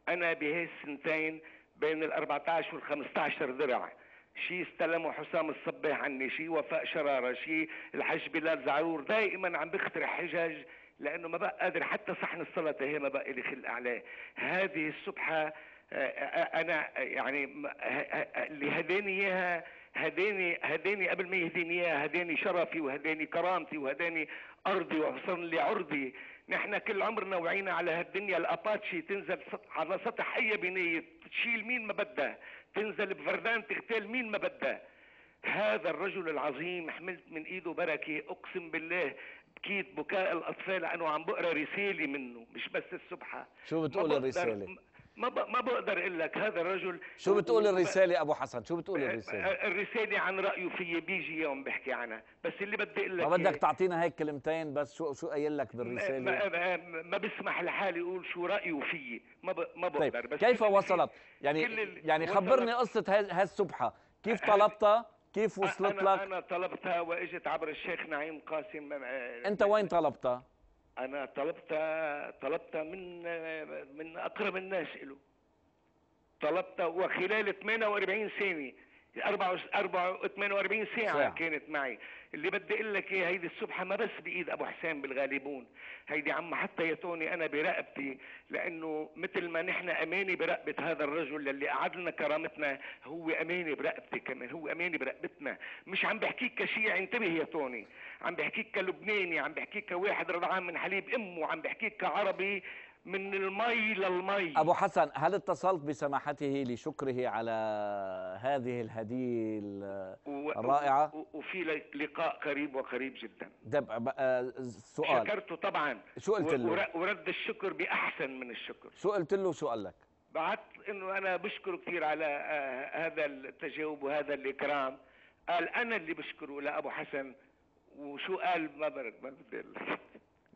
انا بهالسنتين بين ال 14 وال 15 درع شي استلمه حسام الصباح عني شي وفاء شرارة شي الحج بلال زعرور دائما عم بيخترع حجج لأنه ما بقى قادر حتى صحن السلطة هي ما بقى لي خلق عليه هذه السبحة آه، آه، آه، أنا يعني اللي هداني إياها هداني هداني قبل ما يهديني اياه هداني شرفي وهداني كرامتي وهداني ارضي وحصن لي عرضي نحن كل عمرنا وعينا على هالدنيا الاباتشي تنزل على سطح اي بنيه تشيل مين ما بدها تنزل بفردان تغتال مين ما بدها هذا الرجل العظيم حملت من ايده بركه اقسم بالله بكيت بكاء الاطفال لانه عم بقرا رساله منه مش بس السبحه شو بتقول الرساله؟ ما ما بقدر اقول لك هذا الرجل شو بتقول الرساله ابو حسن شو بتقول الرساله الرساله عن رايه في بيجي يوم بحكي عنها بس اللي بدي اقول لك ما بدك تعطينا هيك كلمتين بس شو شو قايل لك بالرساله ما, ما, ما بسمح لحالي اقول شو رايه في ما ما طيب، بقدر طيب. بس كيف وصلت يعني يعني خبرني قصه هالسبحه كيف طلبتها كيف وصلت أنا لك انا طلبتها واجت عبر الشيخ نعيم قاسم انت وين طلبتها انا طلبت طلبت من من اقرب الناس له طلبت وخلال 48 سنه 48 ساعة كانت معي اللي بدي اقول لك ايه هيدي السبحه ما بس بايد ابو حسين بالغالبون هيدي عم حتى يتوني انا برقبتي لانه مثل ما نحن امانه برقبه هذا الرجل اللي قعد لنا كرامتنا هو امانه برقبتي كمان هو امانه برقبتنا مش عم بحكيك كشيعي انتبه يا توني عم بحكيك كلبناني عم بحكيك كواحد رضعان من حليب امه عم بحكيك كعربي من المي للمي أبو حسن هل اتصلت بسماحته لشكره على هذه الهدية الرائعة و... وفي لقاء قريب وقريب جدا دب... آه، سؤال شكرته طبعا شو قلت له ورد الشكر بأحسن من الشكر شو قلت له شو قال لك بعت انه انا بشكره كثير على آه، هذا التجاوب وهذا الاكرام قال انا اللي بشكره لابو حسن وشو قال ما برد ما بدي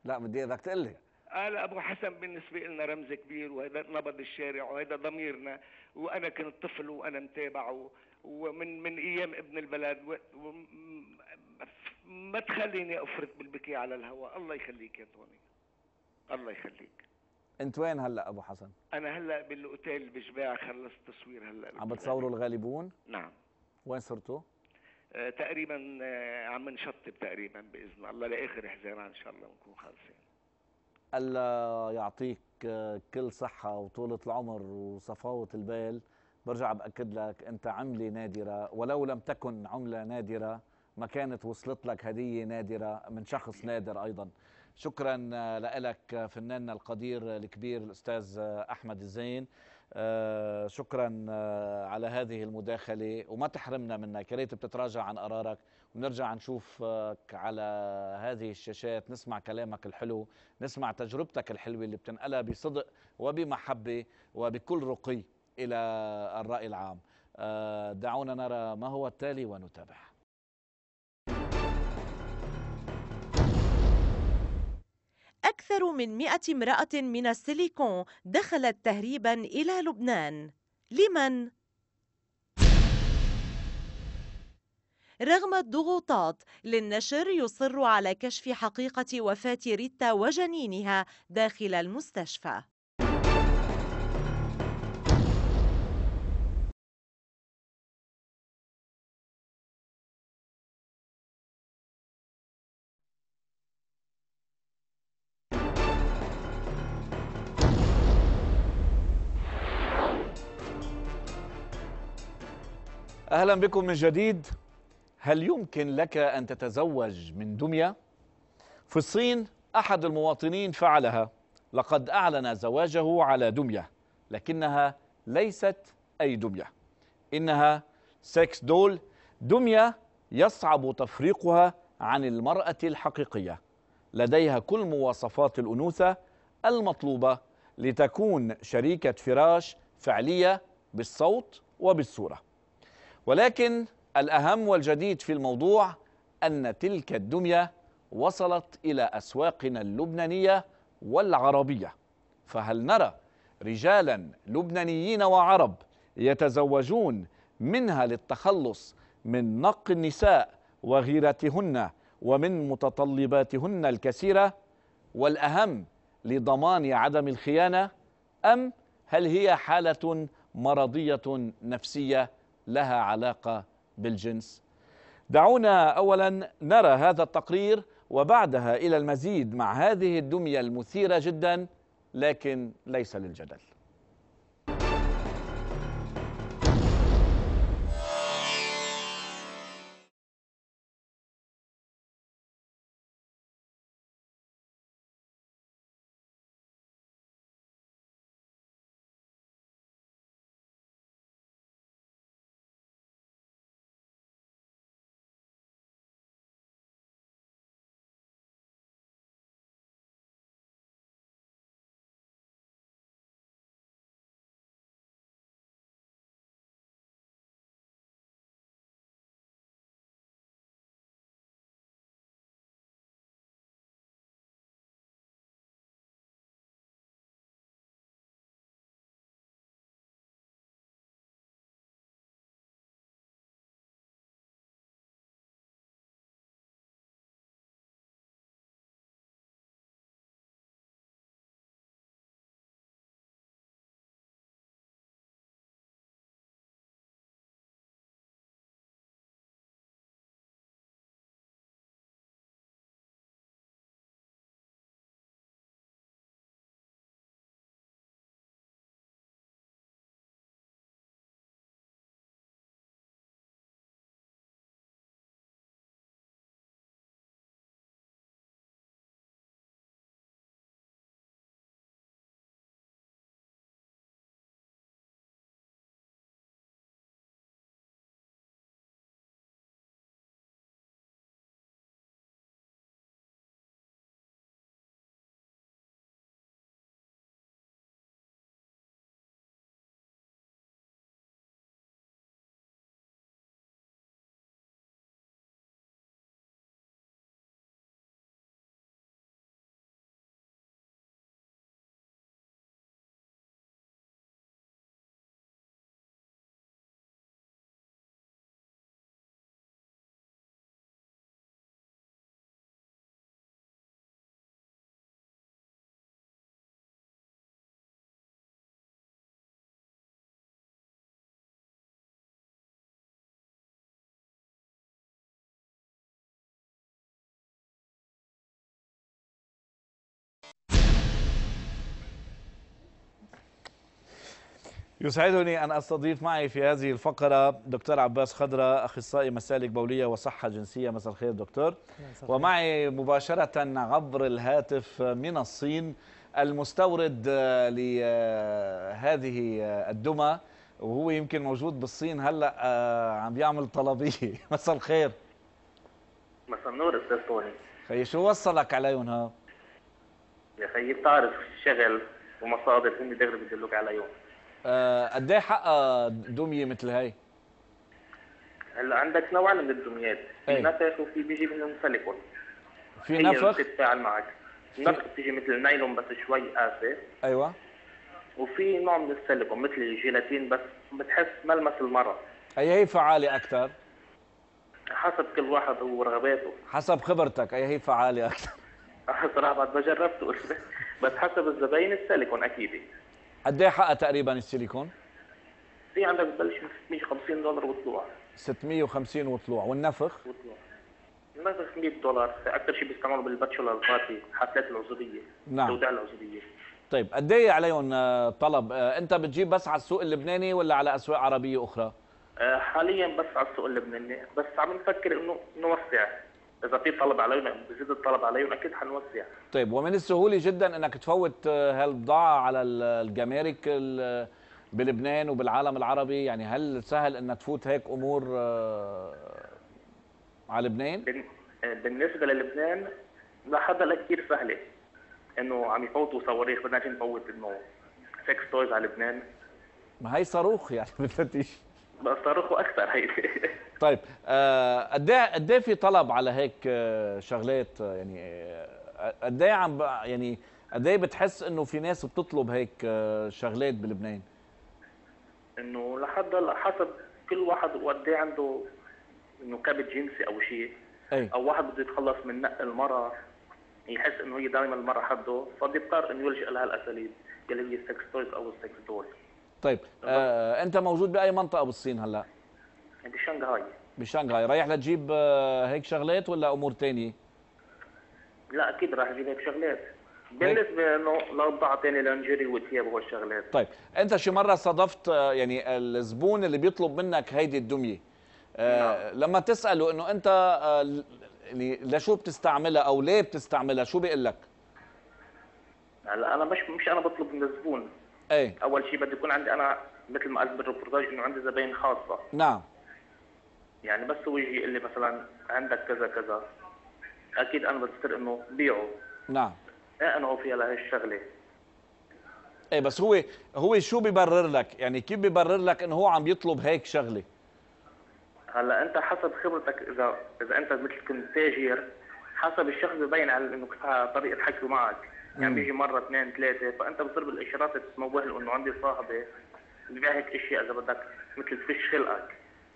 لا بدي اياك تقول لي قال ابو حسن بالنسبه لنا رمز كبير وهذا نبض الشارع وهذا ضميرنا وانا كنت طفل وانا متابعه ومن من ايام ابن البلد ما تخليني افرط بالبكي على الهواء الله يخليك يا طوني الله يخليك انت وين هلا ابو حسن انا هلا بالاوتيل بجباع خلصت تصوير هلا عم بتصوروا الغالبون نعم وين صرتوا آه، تقريبا آه، عم نشطب تقريبا باذن الله لاخر حزيران ان شاء الله نكون خالصين الله يعطيك آه، كل صحة وطولة العمر وصفاوة البال برجع بأكد لك أنت عملة نادرة ولو لم تكن عملة نادرة ما كانت وصلت لك هدية نادرة من شخص نادر أيضا شكرا آه، لك آه، فناننا القدير آه، الكبير الاستاذ احمد الزين شكرا على هذه المداخله وما تحرمنا منك يا ريت بتتراجع عن قرارك ونرجع نشوفك على هذه الشاشات نسمع كلامك الحلو نسمع تجربتك الحلوه اللي بتنقلها بصدق وبمحبه وبكل رقي الى الراي العام دعونا نرى ما هو التالي ونتابع أكثر من 100 امرأة من السيليكون دخلت تهريبا إلى لبنان لمن؟ رغم الضغوطات للنشر يصر على كشف حقيقة وفاة ريتا وجنينها داخل المستشفى أهلا بكم من جديد هل يمكن لك أن تتزوج من دمية؟ في الصين أحد المواطنين فعلها لقد أعلن زواجه على دمية لكنها ليست أي دمية إنها سكس دول دمية يصعب تفريقها عن المرأة الحقيقية لديها كل مواصفات الأنوثة المطلوبة لتكون شريكة فراش فعلية بالصوت وبالصورة ولكن الأهم والجديد في الموضوع أن تلك الدمية وصلت إلى أسواقنا اللبنانية والعربية فهل نرى رجالا لبنانيين وعرب يتزوجون منها للتخلص من نق النساء وغيرتهن ومن متطلباتهن الكثيرة والأهم لضمان عدم الخيانة أم هل هي حالة مرضية نفسية لها علاقه بالجنس دعونا اولا نرى هذا التقرير وبعدها الى المزيد مع هذه الدميه المثيره جدا لكن ليس للجدل يسعدني أن أستضيف معي في هذه الفقرة دكتور عباس خضرة أخصائي مسالك بولية وصحة جنسية مساء الخير دكتور ومعي مباشرة عبر الهاتف من الصين المستورد لهذه الدمى وهو يمكن موجود بالصين هلا آه، عم بيعمل طلبيه مساء الخير مساء النور استاذ طوني شو وصلك عليهم ها؟ يا خيي بتعرف شغل ومصادر هم دغري بدلوك عليهم آه، قد ايه حقق دميه مثل هاي؟ هلا عندك نوعين من الدميات، في إيه. نفخ وفي بيجي منهم سيليكون في نفخ بتتفاعل معك النفخ بتيجي مثل النايلون بس شوي قاسي ايوه وفي نوع من السيليكون مثل الجيلاتين بس بتحس ملمس المرض هي هي فعاله اكثر؟ حسب كل واحد ورغباته حسب خبرتك هي هي فعاله اكثر صراحه بعد ما جربته بس حسب الزباين السيليكون اكيد قد ايه حقها تقريبا السيليكون؟ في عندك ببلش من 650 دولار وطلوع 650 وطلوع والنفخ؟ وطلوع النفخ 100 دولار اكثر شيء بيستعملوا بالباتشولر بارتي حفلات العزوبيه نعم توديع العزوبيه طيب قد ايه عليهم آه، طلب؟ آه، انت بتجيب بس على السوق اللبناني ولا على اسواق عربيه اخرى؟ آه، حاليا بس على السوق اللبناني بس عم نفكر انه نوسع اذا في طلب علينا بزيد الطلب علينا اكيد حنوسع طيب ومن السهوله جدا انك تفوت هالبضاعه آه، على الجمارك بلبنان وبالعالم العربي يعني هل سهل انك تفوت هيك امور آه، على لبنان آه، بالنسبه للبنان لاحظها لك كثير سهله انه عم يفوتوا صواريخ بدنا نفوت انه سكس تويز على لبنان ما هي صاروخ يعني بدها تيجي بصرخه اكثر هيك طيب آه، قد ايه قد ايه في طلب على هيك آه، شغلات آه، يعني قد ايه عم يعني قد ايه بتحس انه في ناس بتطلب هيك شغلات بلبنان؟ انه لحد هلا حسب كل واحد وقد ايه عنده انه كبت جنسي او شيء أي. او واحد بده يتخلص من نق المراه يحس انه هي دائما المراه حده فبيضطر انه يلجا لهالاساليب اللي هي السكس او السكس دول طيب آه انت موجود باي منطقه بالصين هلا بشنغهاي بشنغهاي رايح لتجيب آه، هيك شغلات ولا امور ثانيه لا اكيد راح اجيب هيك شغلات بالنسبه انه لو ثانيه لانجيري والثياب وهالشغلات طيب انت شي مره صادفت آه، يعني الزبون اللي بيطلب منك هيدي الدميه آه نعم. لما تساله انه انت آه، يعني لشو بتستعملها او ليه بتستعملها شو بيقول لك؟ هلا انا مش مش انا بطلب من الزبون اي اول شيء بده يكون عندي انا مثل ما قلت بالريبورتاج انه عندي زباين خاصه نعم يعني بس هو يجي يقول لي مثلا عندك كذا كذا اكيد انا بستر انه بيعه نعم اقنعه فيها لهي الشغله ايه بس هو هو شو ببرر لك يعني كيف ببرر لك انه هو عم يطلب هيك شغله هلا انت حسب خبرتك اذا اذا انت مثل كنت تاجر حسب الشخص ببين على انه طريقه حكي معك يعني بيجي مره اثنين ثلاثه فانت بتصير بالاشارات تنوه له انه عندي صاحبه هيك اشياء اذا بدك مثل تفش خلقك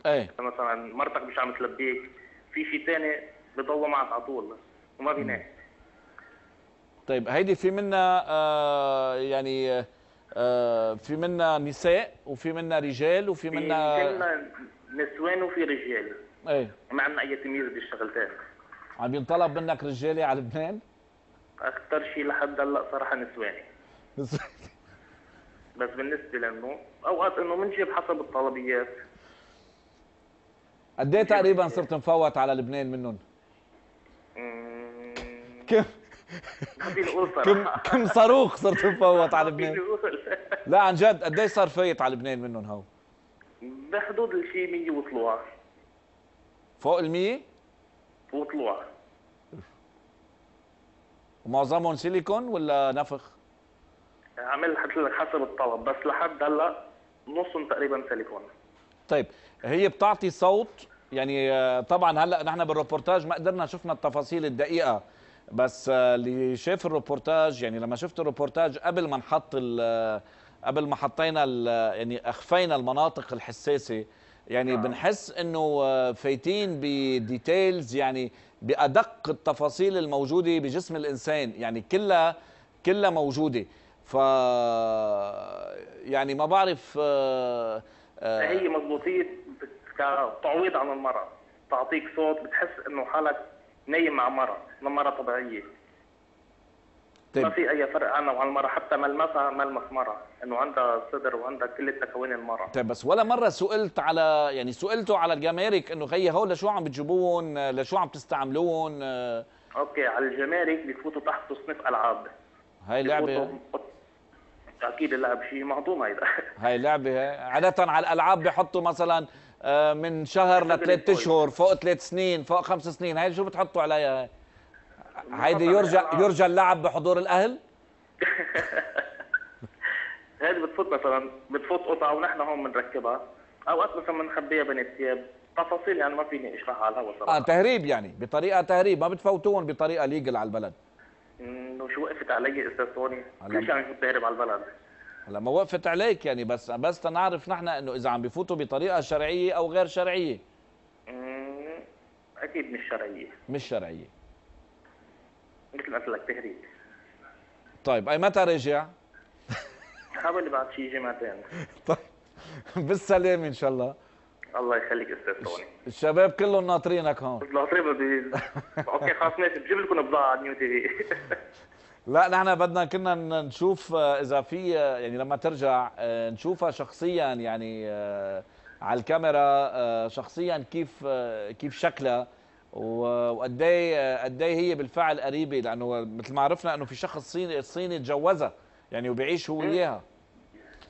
اي مثلا مرتك مش عم تلبيك في شيء ثاني بضوى معك على طول وما بينام طيب هيدي في منا آه يعني آه في منا نساء وفي منا رجال وفي منا في منا نسوان وفي رجال ايه ما عندنا اي تمييز بالشغلتين عم ينطلب منك رجالي على لبنان؟ اكثر شيء لحد هلا صراحه نسواني بس بالنسبه لانه اوقات انه بنجيب حسب الطلبيات قد ايه تقريبا صرت مفوت على لبنان منهم؟ كم كم كم صاروخ صرت مفوت على لبنان؟ لا عن جد قد ايه صار فايت على لبنان منهم هو؟ بحدود الشي 100 وطلوع فوق ال 100 وطلوع معظمهم سيليكون ولا نفخ؟ عامل لك حسب الطلب بس لحد هلا نصهم تقريبا سيليكون طيب هي بتعطي صوت يعني آه، طبعا هلا نحن بالروبورتاج ما قدرنا شفنا التفاصيل الدقيقه بس آه، اللي شاف الروبورتاج يعني لما شفت الروبورتاج قبل ما نحط آه، قبل ما حطينا يعني اخفينا المناطق الحساسه يعني آه. بنحس انه فايتين بديتيلز يعني بأدق التفاصيل الموجودة بجسم الإنسان يعني كلها كلها موجودة ف يعني ما بعرف آه، آه، هي مضبوطية كتعويض عن المرض تعطيك صوت بتحس انه حالك نايم مع مرض ما مرة طبيعية طيب. ما في اي فرق عنا وعن المراه حتى ملمسها ملمس مراه انه عندها صدر وعندها كل التكوين المراه طيب بس ولا مره سئلت على يعني سئلتوا على الجمارك انه خيي هول لشو عم بتجيبوهم لشو عم تستعملوهم اوكي على الجمارك بيفوتوا تحت تصنيف العاب هاي لعبه اكيد اللعب شيء مهضوم هيدا هاي لعبه عاده على الالعاب بحطوا مثلا آه، من شهر لثلاث اشهر فوق ثلاث سنين فوق خمس سنين هاي شو بتحطوا عليها هاي عادي يرجى يعني. آه. يرجى اللعب بحضور الاهل هذه بتفوت مثلا بتفوت قطعه ونحن هون بنركبها اوقات مثلا بنخبيها بين الثياب تفاصيل يعني ما فيني اشرحها على الهواء صراحه اه تهريب يعني بطريقه تهريب ما بتفوتون بطريقه ليجل على البلد انه شو وقفت علي استاذ توني ليش عم تهرب على البلد هلا ما وقفت عليك يعني بس بس تنعرف نحن انه اذا عم بفوتوا بطريقه شرعيه او غير شرعيه اكيد مش شرعيه مش شرعيه مثل ما قلت لك تهريب طيب اي متى رجع؟ حاول بعد شي جمعتين يعني. طيب بالسلامة ان شاء الله الله يخليك استاذ توني الشباب كلهم ناطرينك هون ناطرين بدي اوكي خلص ماشي بجيب لكم بضاعة على نيو تي في لا نحن بدنا كنا نشوف اذا في يعني لما ترجع آه، نشوفها شخصيا يعني آه، على الكاميرا آه، شخصيا كيف كيف شكلها وقد ايه قد ايه هي بالفعل قريبه لانه مثل ما عرفنا انه في شخص صيني صيني تجوزها يعني وبيعيش هو إيه. وياها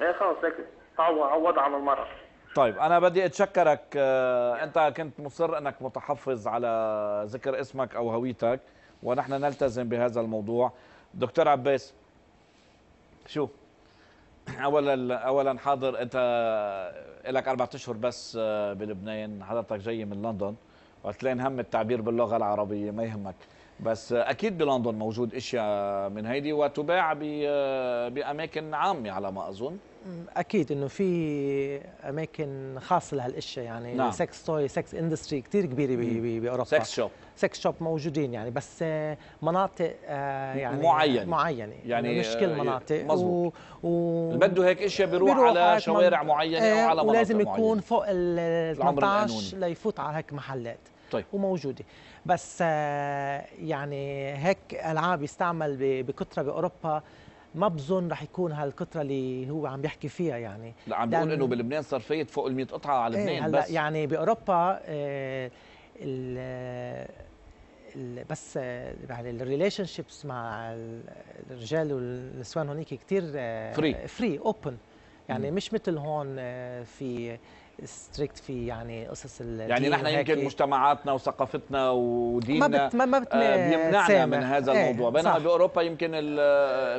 ايه خلص هيك عوض عن المرض طيب انا بدي اتشكرك آه، انت كنت مصر انك متحفظ على ذكر اسمك او هويتك ونحن نلتزم بهذا الموضوع دكتور عباس شو اولا اولا حاضر انت لك اربع اشهر بس آه، بلبنان حضرتك جاي من لندن وهتلاقي هم التعبير باللغه العربيه ما يهمك بس اكيد بلندن موجود اشياء من هيدي وتباع باماكن عامه على ما اظن اكيد انه في اماكن خاصه لهالاشياء يعني نعم. سكس توي سكس اندستري كثير كبيره باوروبا سكس شوب سكس شوب موجودين يعني بس آه، مناطق آه، يعني معينه معينه يعني, يعني، مش كل آه، مناطق مظبوط و... بده هيك اشياء بيروح, بيروح على شوارع من... معينه او على مناطق ولازم يكون معين. فوق ال 18 ليفوت على هيك محلات طيب وموجوده بس آه، يعني هيك العاب يستعمل بكثره باوروبا ما بظن رح يكون هالكتره اللي هو عم بيحكي فيها يعني لا عم بيقول انه بلبنان صرفيه فوق ال 100 قطعه على إيه، لبنان إيه بس يعني باوروبا آه، ال ال بس آه، يعني الريليشن شيبس مع الرجال والنسوان هونيك كثير فري فري اوبن يعني مم. مش مثل هون في ستريكت في يعني قصص يعني نحن يمكن إيه. مجتمعاتنا وثقافتنا وديننا ما بت ما بت آه، بيمنعنا سامة. من هذا ايه الموضوع بينما باوروبا يمكن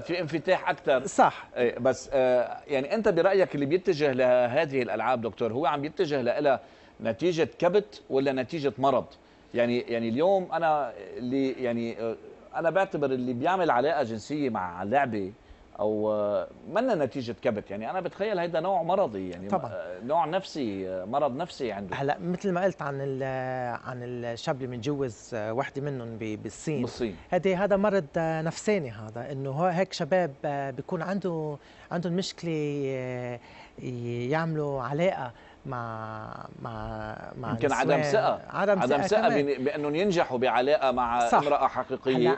في انفتاح اكثر صح ايه بس اه يعني انت برايك اللي بيتجه لهذه الالعاب دكتور هو عم بيتجه لها نتيجه كبت ولا نتيجه مرض يعني يعني اليوم انا اللي يعني آه، انا بعتبر اللي بيعمل علاقه جنسيه مع لعبه او آه، منا نتيجه كبت يعني انا بتخيل هيدا نوع مرضي يعني طبعا. آه، نوع نفسي آه، مرض نفسي عنده هلا مثل ما قلت عن ال عن الشاب اللي متجوز وحده منهم بالصين بالصين هذا هذا مرض نفساني هذا انه هيك شباب بيكون عنده عندهم مشكله يعملوا علاقه مع مع مع يمكن عدم ثقه عدم, عدم ثقه بانهم ينجحوا بعلاقه مع صح. امراه حقيقيه هلأ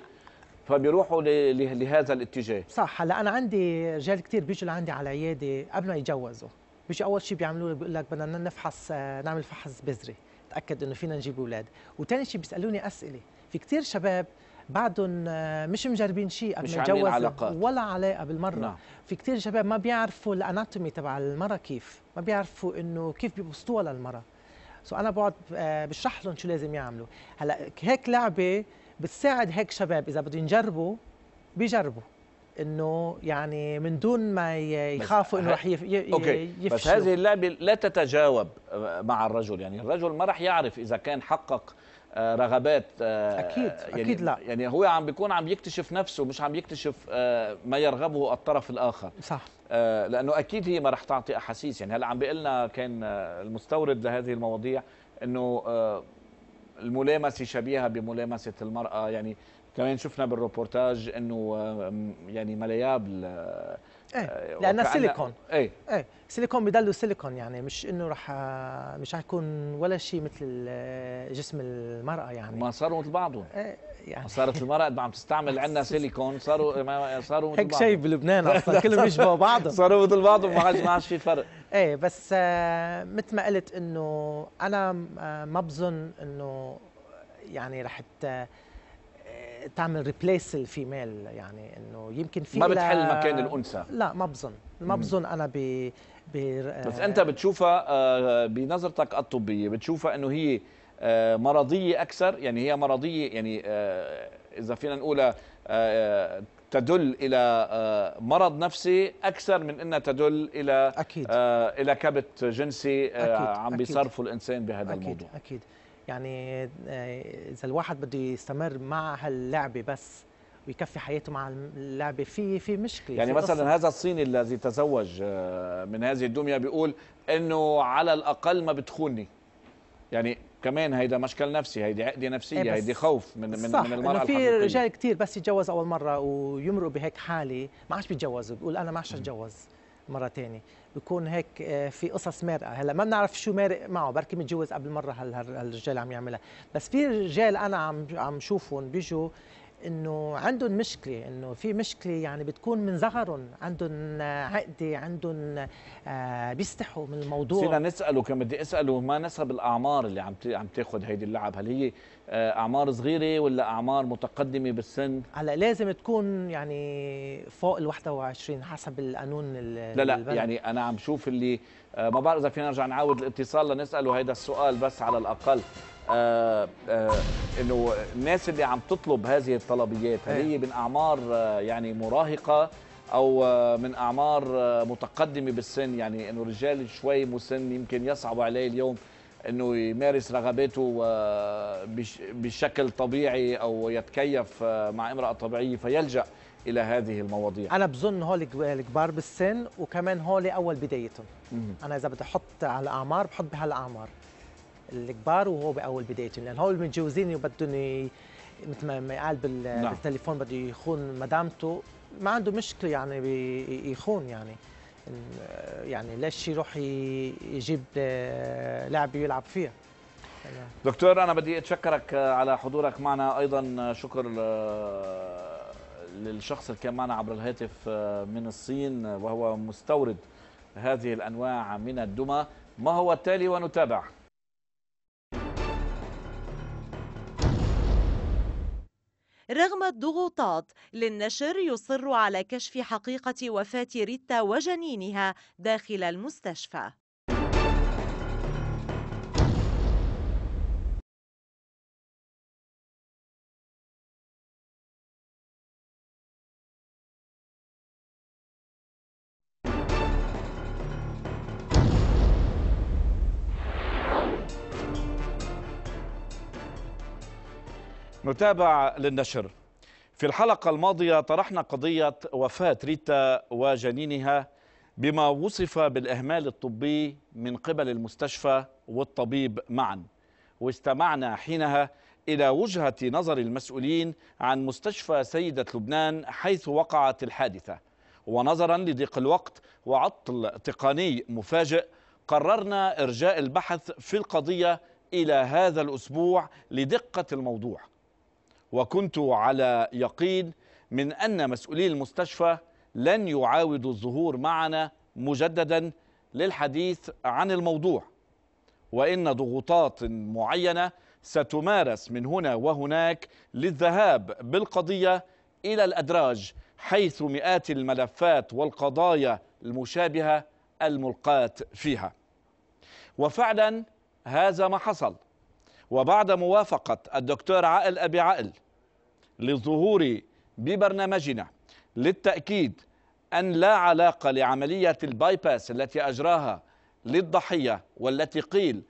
فبيروحوا لهذا الاتجاه صح هلا انا عندي رجال كثير بيجوا لعندي على العياده قبل ما يتجوزوا بيجي اول شيء بيعملوا لك بيقول لك بدنا نفحص آه، نعمل فحص بذري نتاكد انه فينا نجيب اولاد وثاني شيء بيسالوني اسئله في كثير شباب بعدهم آه، مش مجربين شيء قبل ما يتجوزوا ولا علاقه بالمره نعم. في كثير شباب ما بيعرفوا الاناتومي تبع المره كيف ما بيعرفوا انه كيف بيبسطوها للمره سو انا بقعد آه، بشرح لهم شو لازم يعملوا هلا هيك لعبه بتساعد هيك شباب اذا بدهم يجربوا بيجربوا انه يعني من دون ما يخافوا انه رح يفشلوا بس هذه اللعبه لا تتجاوب آه، مع الرجل يعني الرجل ما رح يعرف اذا كان حقق آه، رغبات آه، اكيد يعني اكيد لا يعني هو عم بيكون عم يكتشف نفسه مش عم يكتشف ما يرغبه الطرف الاخر صح لانه اكيد هي ما رح تعطي احاسيس يعني هلا عم بيقول لنا كان المستورد لهذه المواضيع انه الملامسه شبيهه بملامسه المراه يعني كمان شفنا بالروبورتاج انه يعني ملاياب ايه آه، لانه سيليكون ايه ايه سيليكون بضلوا سيليكون يعني مش انه رح مش حيكون ولا شيء مثل آه، جسم المراه يعني ما صاروا مثل بعضهم ايه يعني صارت المراه قد ما عم تستعمل عندنا سيليكون صاروا صاروا مثل هيك شيء بلبنان اصلا كلهم يشبهوا بعضهم صاروا مثل بعضهم ما عاد ما في فرق ايه بس آه، مثل ما قلت انه انا ما بظن انه يعني رح تعمل ريبليس الفيميل يعني انه يمكن في ما بتحل مكان الانثى لا ما بظن ما بظن انا ب آه، بس انت بتشوفها آه، بنظرتك الطبيه بتشوفها انه هي آه، مرضيه اكثر يعني هي مرضيه يعني اذا فينا نقولها تدل الى مرض نفسي اكثر من انها تدل الى أكيد. الى كبت جنسي أكيد. عم بيصرفه الانسان بهذا أكيد. الموضوع اكيد اكيد يعني آه، اذا الواحد بده يستمر مع هاللعبه بس ويكفي حياته مع اللعبه في في مشكله يعني في مثلا قصة. هذا الصيني الذي تزوج آه، من هذه الدميه بيقول انه على الاقل ما بتخوني يعني كمان هيدا مشكل نفسي هيدي عقده نفسيه إيه هيدي خوف من من, من المراه في رجال كثير بس يتجوز اول مره ويمرق بهيك حاله ما عادش بيتجوزوا بيقول انا ما عادش اتجوز مره ثانيه بيكون هيك آه، في قصص مارقه هلا ما بنعرف شو مارق معه بركي متجوز قبل مره هالرجال عم يعملها بس في رجال انا عم عم شوفهم بيجوا انه عندهم مشكله انه في مشكله يعني بتكون من صغرهم عندهم عقده عندهم آه، بيستحوا من الموضوع فينا نساله كان بدي اساله ما نسب الاعمار اللي عم عم تاخذ هيدي اللعب هل هي آه، اعمار صغيره ولا اعمار متقدمه بالسن هلا لازم تكون يعني فوق ال 21 حسب القانون لا لا البنك. يعني انا عم شوف اللي آه، ما بعرف اذا فينا نرجع نعاود الاتصال لنساله هيدا السؤال بس على الاقل آه، انه الناس اللي عم تطلب هذه الطلبيات هل إيه. هي من اعمار يعني مراهقه او من اعمار متقدمه بالسن يعني انه رجال شوي مسن يمكن يصعب عليه اليوم انه يمارس رغباته بشكل طبيعي او يتكيف آه، مع امراه طبيعيه فيلجا الى هذه المواضيع انا بظن هول الكبار بالسن وكمان هول اول بدايتهم انا اذا بدي احط على الاعمار بحط بهالاعمار الكبار وهو باول بدايتهم لان هول متجوزين وبدهم مثل ما قال نعم. بالتليفون بده يخون مدامته ما عنده مشكله يعني يخون يعني يعني ليش يروح يجيب لعبه يلعب فيها دكتور انا بدي اتشكرك على حضورك معنا ايضا شكر للشخص اللي كان معنا عبر الهاتف من الصين وهو مستورد هذه الانواع من الدمى ما هو التالي ونتابع رغم الضغوطات للنشر يصر على كشف حقيقة وفاة ريتا وجنينها داخل المستشفى نتابع للنشر في الحلقة الماضية طرحنا قضية وفاة ريتا وجنينها بما وصف بالإهمال الطبي من قبل المستشفى والطبيب معا واستمعنا حينها إلى وجهة نظر المسؤولين عن مستشفى سيدة لبنان حيث وقعت الحادثة ونظرا لضيق الوقت وعطل تقني مفاجئ قررنا إرجاء البحث في القضية إلى هذا الأسبوع لدقة الموضوع وكنت على يقين من أن مسؤولي المستشفى لن يعاودوا الظهور معنا مجددا للحديث عن الموضوع وإن ضغوطات معينة ستمارس من هنا وهناك للذهاب بالقضية إلى الأدراج حيث مئات الملفات والقضايا المشابهة الملقاة فيها وفعلا هذا ما حصل وبعد موافقة الدكتور عائل أبي عائل لظهوري ببرنامجنا للتأكيد أن لا علاقة لعملية البايباس التي أجراها للضحية والتي قيل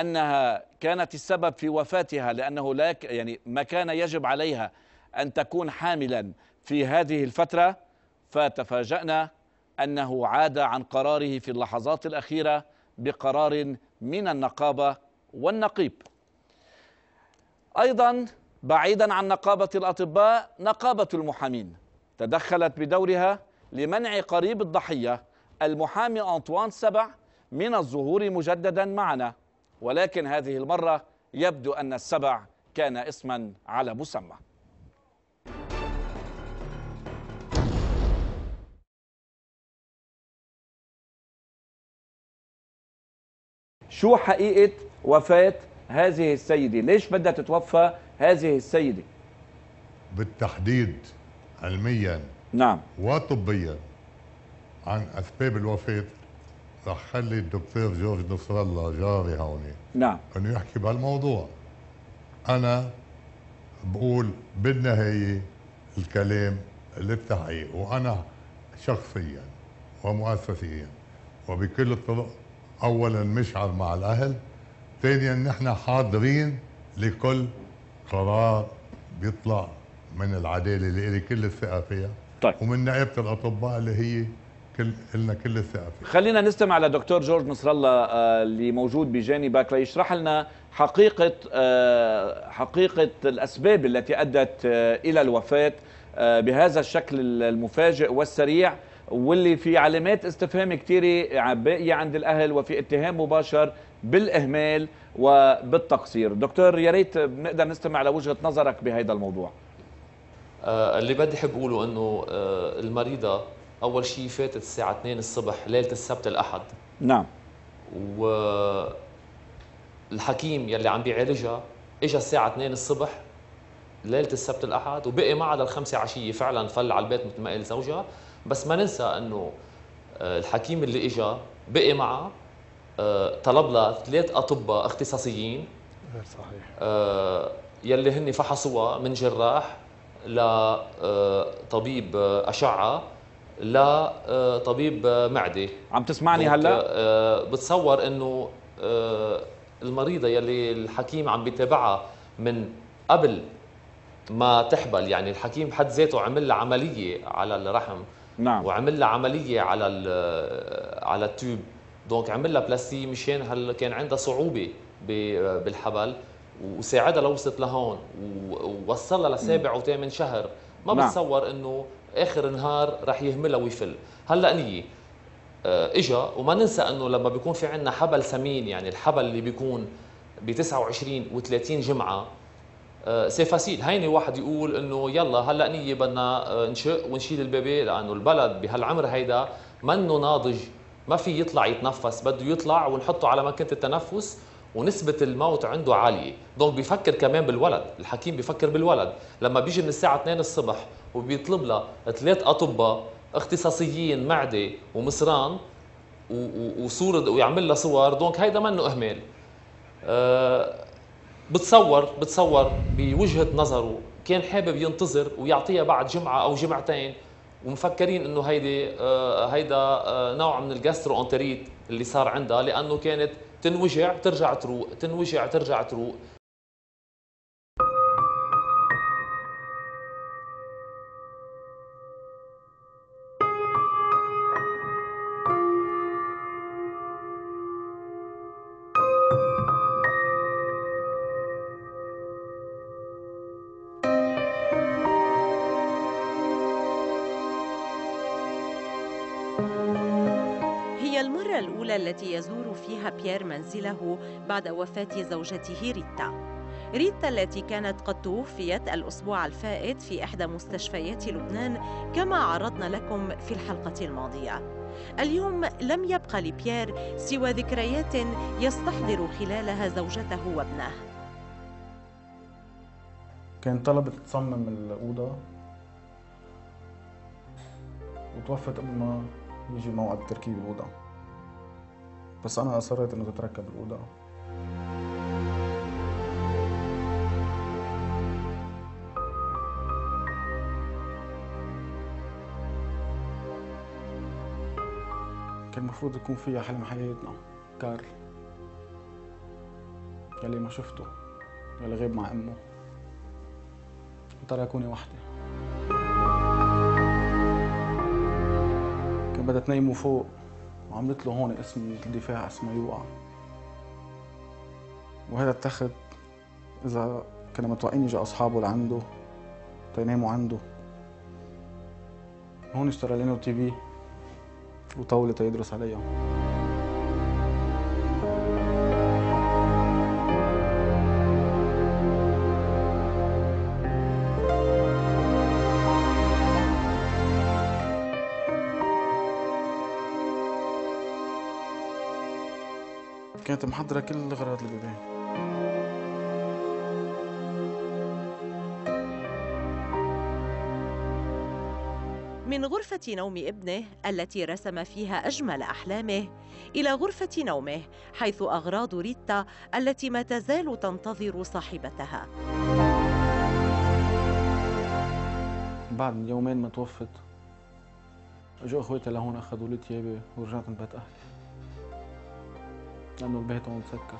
أنها كانت السبب في وفاتها لأنه لا يعني ما كان يجب عليها أن تكون حاملا في هذه الفترة فتفاجأنا أنه عاد عن قراره في اللحظات الأخيرة بقرار من النقابة والنقيب أيضا بعيدا عن نقابة الأطباء نقابة المحامين تدخلت بدورها لمنع قريب الضحية المحامي أنطوان سبع من الظهور مجددا معنا ولكن هذه المرة يبدو أن السبع كان اسما على مسمى شو حقيقة وفاة هذه السيدة ليش بدها تتوفى هذه السيدة بالتحديد علميا نعم وطبيا عن أسباب الوفاة رح خلي الدكتور جورج نصر الله جاري هوني نعم انه يحكي بهالموضوع انا بقول بالنهايه الكلام للتحقيق إيه. وانا شخصيا ومؤسسيا وبكل الطرق اولا مشعر مع الاهل ثانيا ان احنا حاضرين لكل قرار بيطلع من العداله اللي لي كل الثقه فيها طيب ومن نائبه الاطباء اللي هي كل لنا كل الثقه فيها خلينا نستمع لدكتور جورج نصر الله آه، اللي موجود بجانبك ليشرح لنا حقيقه آه، حقيقه الاسباب التي ادت آه، الى الوفاه بهذا الشكل المفاجئ والسريع واللي في علامات استفهام كثيره باقيه عند الاهل وفي اتهام مباشر بالاهمال وبالتقصير دكتور يا ريت بنقدر نستمع لوجهه نظرك بهذا الموضوع آه، اللي بدي احب اقوله انه آه، المريضه اول شيء فاتت الساعه 2 الصبح ليله السبت الاحد نعم والحكيم يلي عم بيعالجها اجى الساعه 2 الصبح ليله السبت الاحد وبقي معها للخمسه عشيه فعلا فل على البيت مثل ما قال زوجها بس ما ننسى انه آه، الحكيم اللي اجى بقي معها آه، طلب لها ثلاث اطباء اختصاصيين غير صحيح آه، يلي هن فحصوها من جراح لطبيب آه، اشعه لطبيب معده عم تسمعني هلا بتصور انه المريضه يلي الحكيم عم بيتابعها من قبل ما تحبل يعني الحكيم بحد ذاته عمل لها عمليه على الرحم نعم وعمل لها عمليه على على التوب دونك عمل لها بلاستي مشان هل كان عندها صعوبه بالحبل وساعدها لوصلت لهون ووصلها لسابع وثامن شهر ما نعم. بتصور انه اخر نهار رح يهملها ويفل هلا نيه آه، اجا وما ننسى انه لما بيكون في عندنا حبل سمين يعني الحبل اللي بيكون ب 29 و30 جمعه آه، سي فاسيل هيني واحد يقول انه يلا هلا نيه بدنا آه، نشق ونشيل البيبي لانه البلد بهالعمر هيدا منه ناضج ما في يطلع يتنفس بده يطلع ونحطه على مكنة التنفس ونسبة الموت عنده عالية دونك بيفكر كمان بالولد الحكيم بيفكر بالولد لما بيجي من الساعة 2 الصبح وبيطلب لها ثلاث أطباء اختصاصيين معدة ومصران وصورة ويعمل لها صور دونك هيدا منه إهمال أه بتصور بتصور بوجهة نظره كان حابب ينتظر ويعطيها بعد جمعة أو جمعتين ومفكرين انه هيدي آه، هيدا آه، نوع من الجاسترو انتريت اللي صار عندها لانه كانت تنوجع ترجع تروق تنوجع ترجع تروق التي يزور فيها بيير منزله بعد وفاة زوجته ريتا ريتا التي كانت قد توفيت الأسبوع الفائت في إحدى مستشفيات لبنان كما عرضنا لكم في الحلقة الماضية اليوم لم يبقى لبيير سوى ذكريات يستحضر خلالها زوجته وابنه كان طلبت تصمم الأوضة وتوفت قبل يجي موعد تركيب الأوضة بس انا اصريت انه تتركب الاوضه كان المفروض يكون فيها حلم حياتنا كارل يلي ما شفته يلي غيب مع امه وتركوني وحدي كان بدها تنيمه فوق وعملت له هون اسم الدفاع اسمه يوقع وهذا التخت اذا كنا متوقعين يجي اصحابه لعنده تيناموا عنده هون اشترى لينو تي في وطاولة تيدرس عليها كانت محضرة كل الغراض اللي للبيبان من غرفة نوم ابنه التي رسم فيها أجمل أحلامه إلى غرفة نومه حيث أغراض ريتا التي ما تزال تنتظر صاحبتها بعد يومين ما توفت اجوا اخواتي لهون اخذوا لي ثيابي ورجعت بيت اهلي لأنه البيت عم مسكر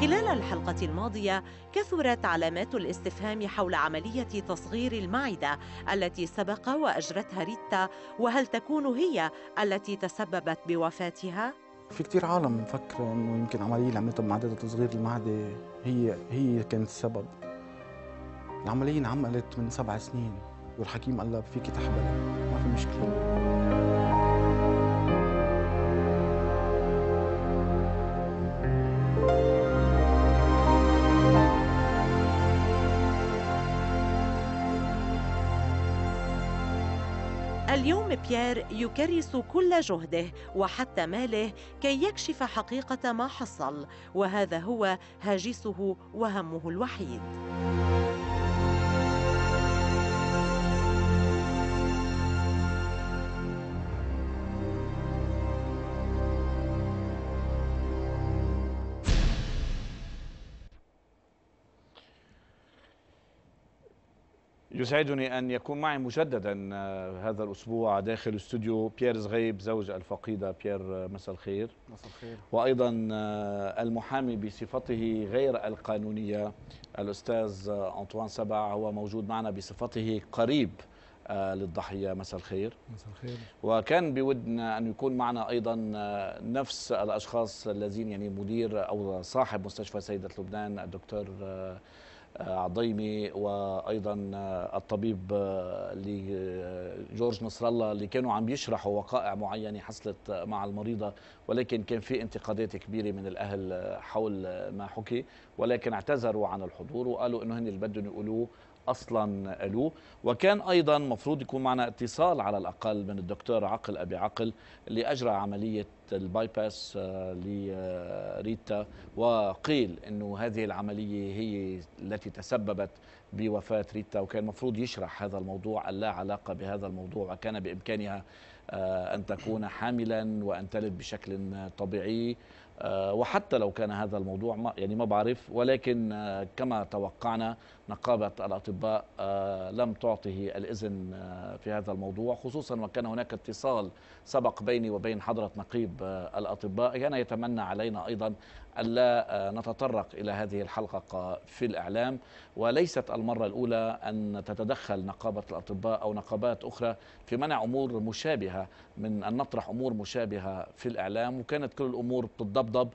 خلال الحلقة الماضية كثرت علامات الاستفهام حول عملية تصغير المعدة التي سبق وأجرتها ريتا وهل تكون هي التي تسببت بوفاتها؟ في كتير عالم مفكرة إنه يمكن عملية اللي عملتها بمعدة تصغير المعدة هي هي كانت السبب. العملية انعملت من سبع سنين والحكيم قال لها فيكي تحبلي ما في مشكلة. بيير يكرس كل جهده وحتى ماله كي يكشف حقيقة ما حصل وهذا هو هاجسه وهمه الوحيد يسعدني أن يكون معي مجددا آه، هذا الأسبوع داخل استوديو بيير زغيب زوج الفقيدة بيير آه، مساء الخير مساء الخير وأيضا آه، المحامي بصفته غير القانونية الأستاذ أنطوان سبع هو موجود معنا بصفته قريب للضحية مساء الخير مساء الخير وكان بودنا أن يكون معنا أيضا نفس الأشخاص الذين يعني مدير أو صاحب مستشفى سيدة لبنان الدكتور عضيمي وايضا الطبيب جورج نصر الله اللي كانوا عم يشرحوا وقائع معينه حصلت مع المريضه ولكن كان في انتقادات كبيره من الاهل حول ما حكي ولكن اعتذروا عن الحضور وقالوا انه هن اللي بدهم يقولوه اصلا له وكان ايضا مفروض يكون معنا اتصال على الاقل من الدكتور عقل ابي عقل اللي اجرى عمليه الباي باس آه، لريتا وقيل انه هذه العمليه هي التي تسببت بوفاه ريتا وكان المفروض يشرح هذا الموضوع لا علاقه بهذا الموضوع وكان بامكانها آه، ان تكون حاملا وان تلد بشكل طبيعي آه، وحتى لو كان هذا الموضوع يعني ما بعرف ولكن كما توقعنا نقابة الأطباء آه، لم تعطه الإذن آه، في هذا الموضوع خصوصا وكان هناك اتصال سبق بيني وبين حضرة نقيب آه، الأطباء كان يتمنى علينا أيضا ألا نتطرق إلى هذه الحلقة في الإعلام وليست المرة الأولى أن تتدخل نقابة الأطباء أو نقابات أخرى في منع أمور مشابهة من أن نطرح أمور مشابهة في الإعلام وكانت كل الأمور بتضبضب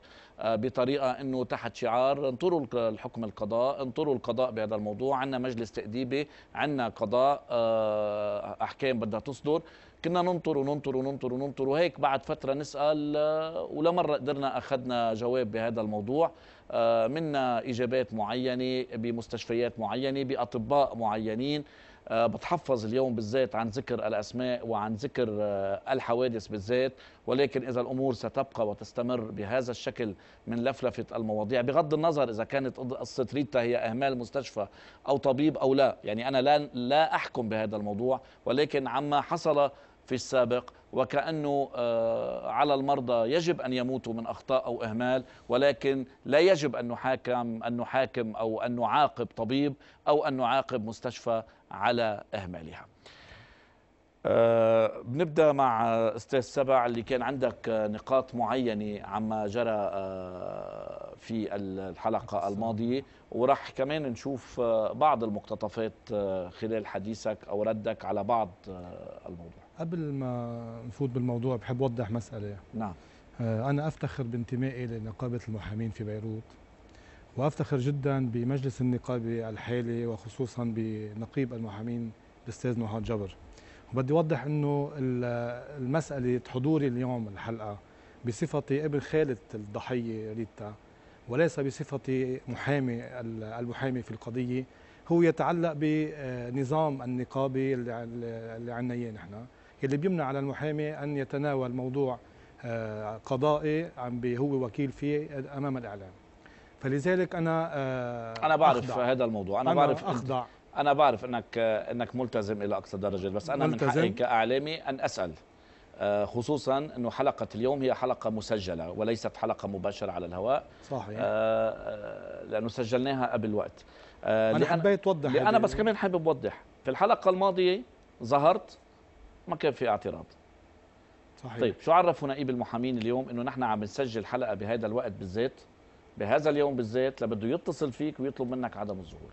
بطريقه انه تحت شعار انطروا الحكم القضاء انطروا القضاء بهذا الموضوع عندنا مجلس تاديبي عندنا قضاء آه، احكام بدها تصدر كنا ننطر وننطر وننطر وننطر وهيك بعد فتره نسال آه، ولا مره قدرنا اخذنا جواب بهذا الموضوع آه، منا اجابات معينه بمستشفيات معينه باطباء معينين آه، بتحفظ اليوم بالذات عن ذكر الأسماء وعن ذكر آه، الحوادث بالذات ولكن إذا الأمور ستبقى وتستمر بهذا الشكل من لفلفة المواضيع بغض النظر إذا كانت قصة ريتا هي إهمال مستشفى أو طبيب أو لا يعني أنا لا, لا أحكم بهذا الموضوع ولكن عما حصل في السابق وكأنه آه، على المرضى يجب أن يموتوا من أخطاء أو إهمال ولكن لا يجب أن نحاكم, أن نحاكم أو أن نعاقب طبيب أو أن نعاقب مستشفى على إهمالها أه بنبدا مع استاذ سبع اللي كان عندك نقاط معينه عما جرى أه في الحلقه الماضيه وراح كمان نشوف أه، بعض المقتطفات أه، خلال حديثك او ردك على بعض أه، الموضوع قبل ما نفوت بالموضوع بحب اوضح مساله نعم انا افتخر بانتمائي لنقابه المحامين في بيروت وافتخر جدا بمجلس النقابه الحالي وخصوصا بنقيب المحامين الاستاذ نهاد جبر وبدي اوضح انه المساله حضوري اليوم الحلقه بصفتي ابن خاله الضحيه ريتا وليس بصفتي محامي المحامي في القضيه هو يتعلق بنظام النقابي اللي عنا اياه نحن اللي بيمنع على المحامي ان يتناول موضوع آه، قضائي عم هو وكيل فيه امام الاعلام فلذلك انا آه انا بعرف أخضع. هذا الموضوع انا, أنا بعرف اخضع انا بعرف انك انك ملتزم الى اقصى درجه بس انا ملتزم. من حقي كاعلامي ان اسال آه، خصوصا انه حلقه اليوم هي حلقه مسجله وليست حلقه مباشره على الهواء صحيح آه، آه، لانه سجلناها قبل وقت انا حبيت اوضح انا بس كمان حابب اوضح في الحلقه الماضيه ظهرت ما كان في اعتراض صحيح طيب شو عرفوا نائب المحامين اليوم انه نحن عم نسجل حلقه بهذا الوقت بالذات بهذا اليوم بالذات لبده يتصل فيك ويطلب منك عدم الظهور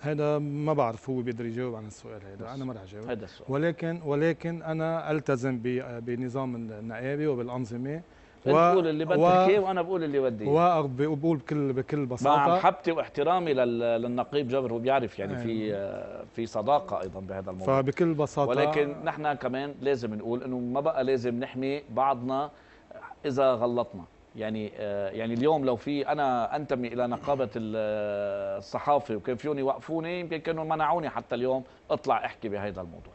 هذا ما بعرف هو بيقدر يجاوب عن السؤال هذا انا ما رح اجاوب هذا السؤال ولكن ولكن انا التزم بنظام النقابه وبالانظمه و... بتقول اللي بدك اياه و... وانا بقول اللي بدي اياه وبقول بكل بكل بساطه مع محبتي واحترامي لل... للنقيب جبر هو بيعرف يعني في أيوة. في صداقه ايضا بهذا الموضوع فبكل بساطه ولكن نحن كمان لازم نقول انه ما بقى لازم نحمي بعضنا اذا غلطنا يعني آه، يعني اليوم لو في انا انتمي الى نقابه آه، الصحافه وكان فيوني يوقفوني يمكن كانوا منعوني حتى اليوم اطلع احكي بهذا الموضوع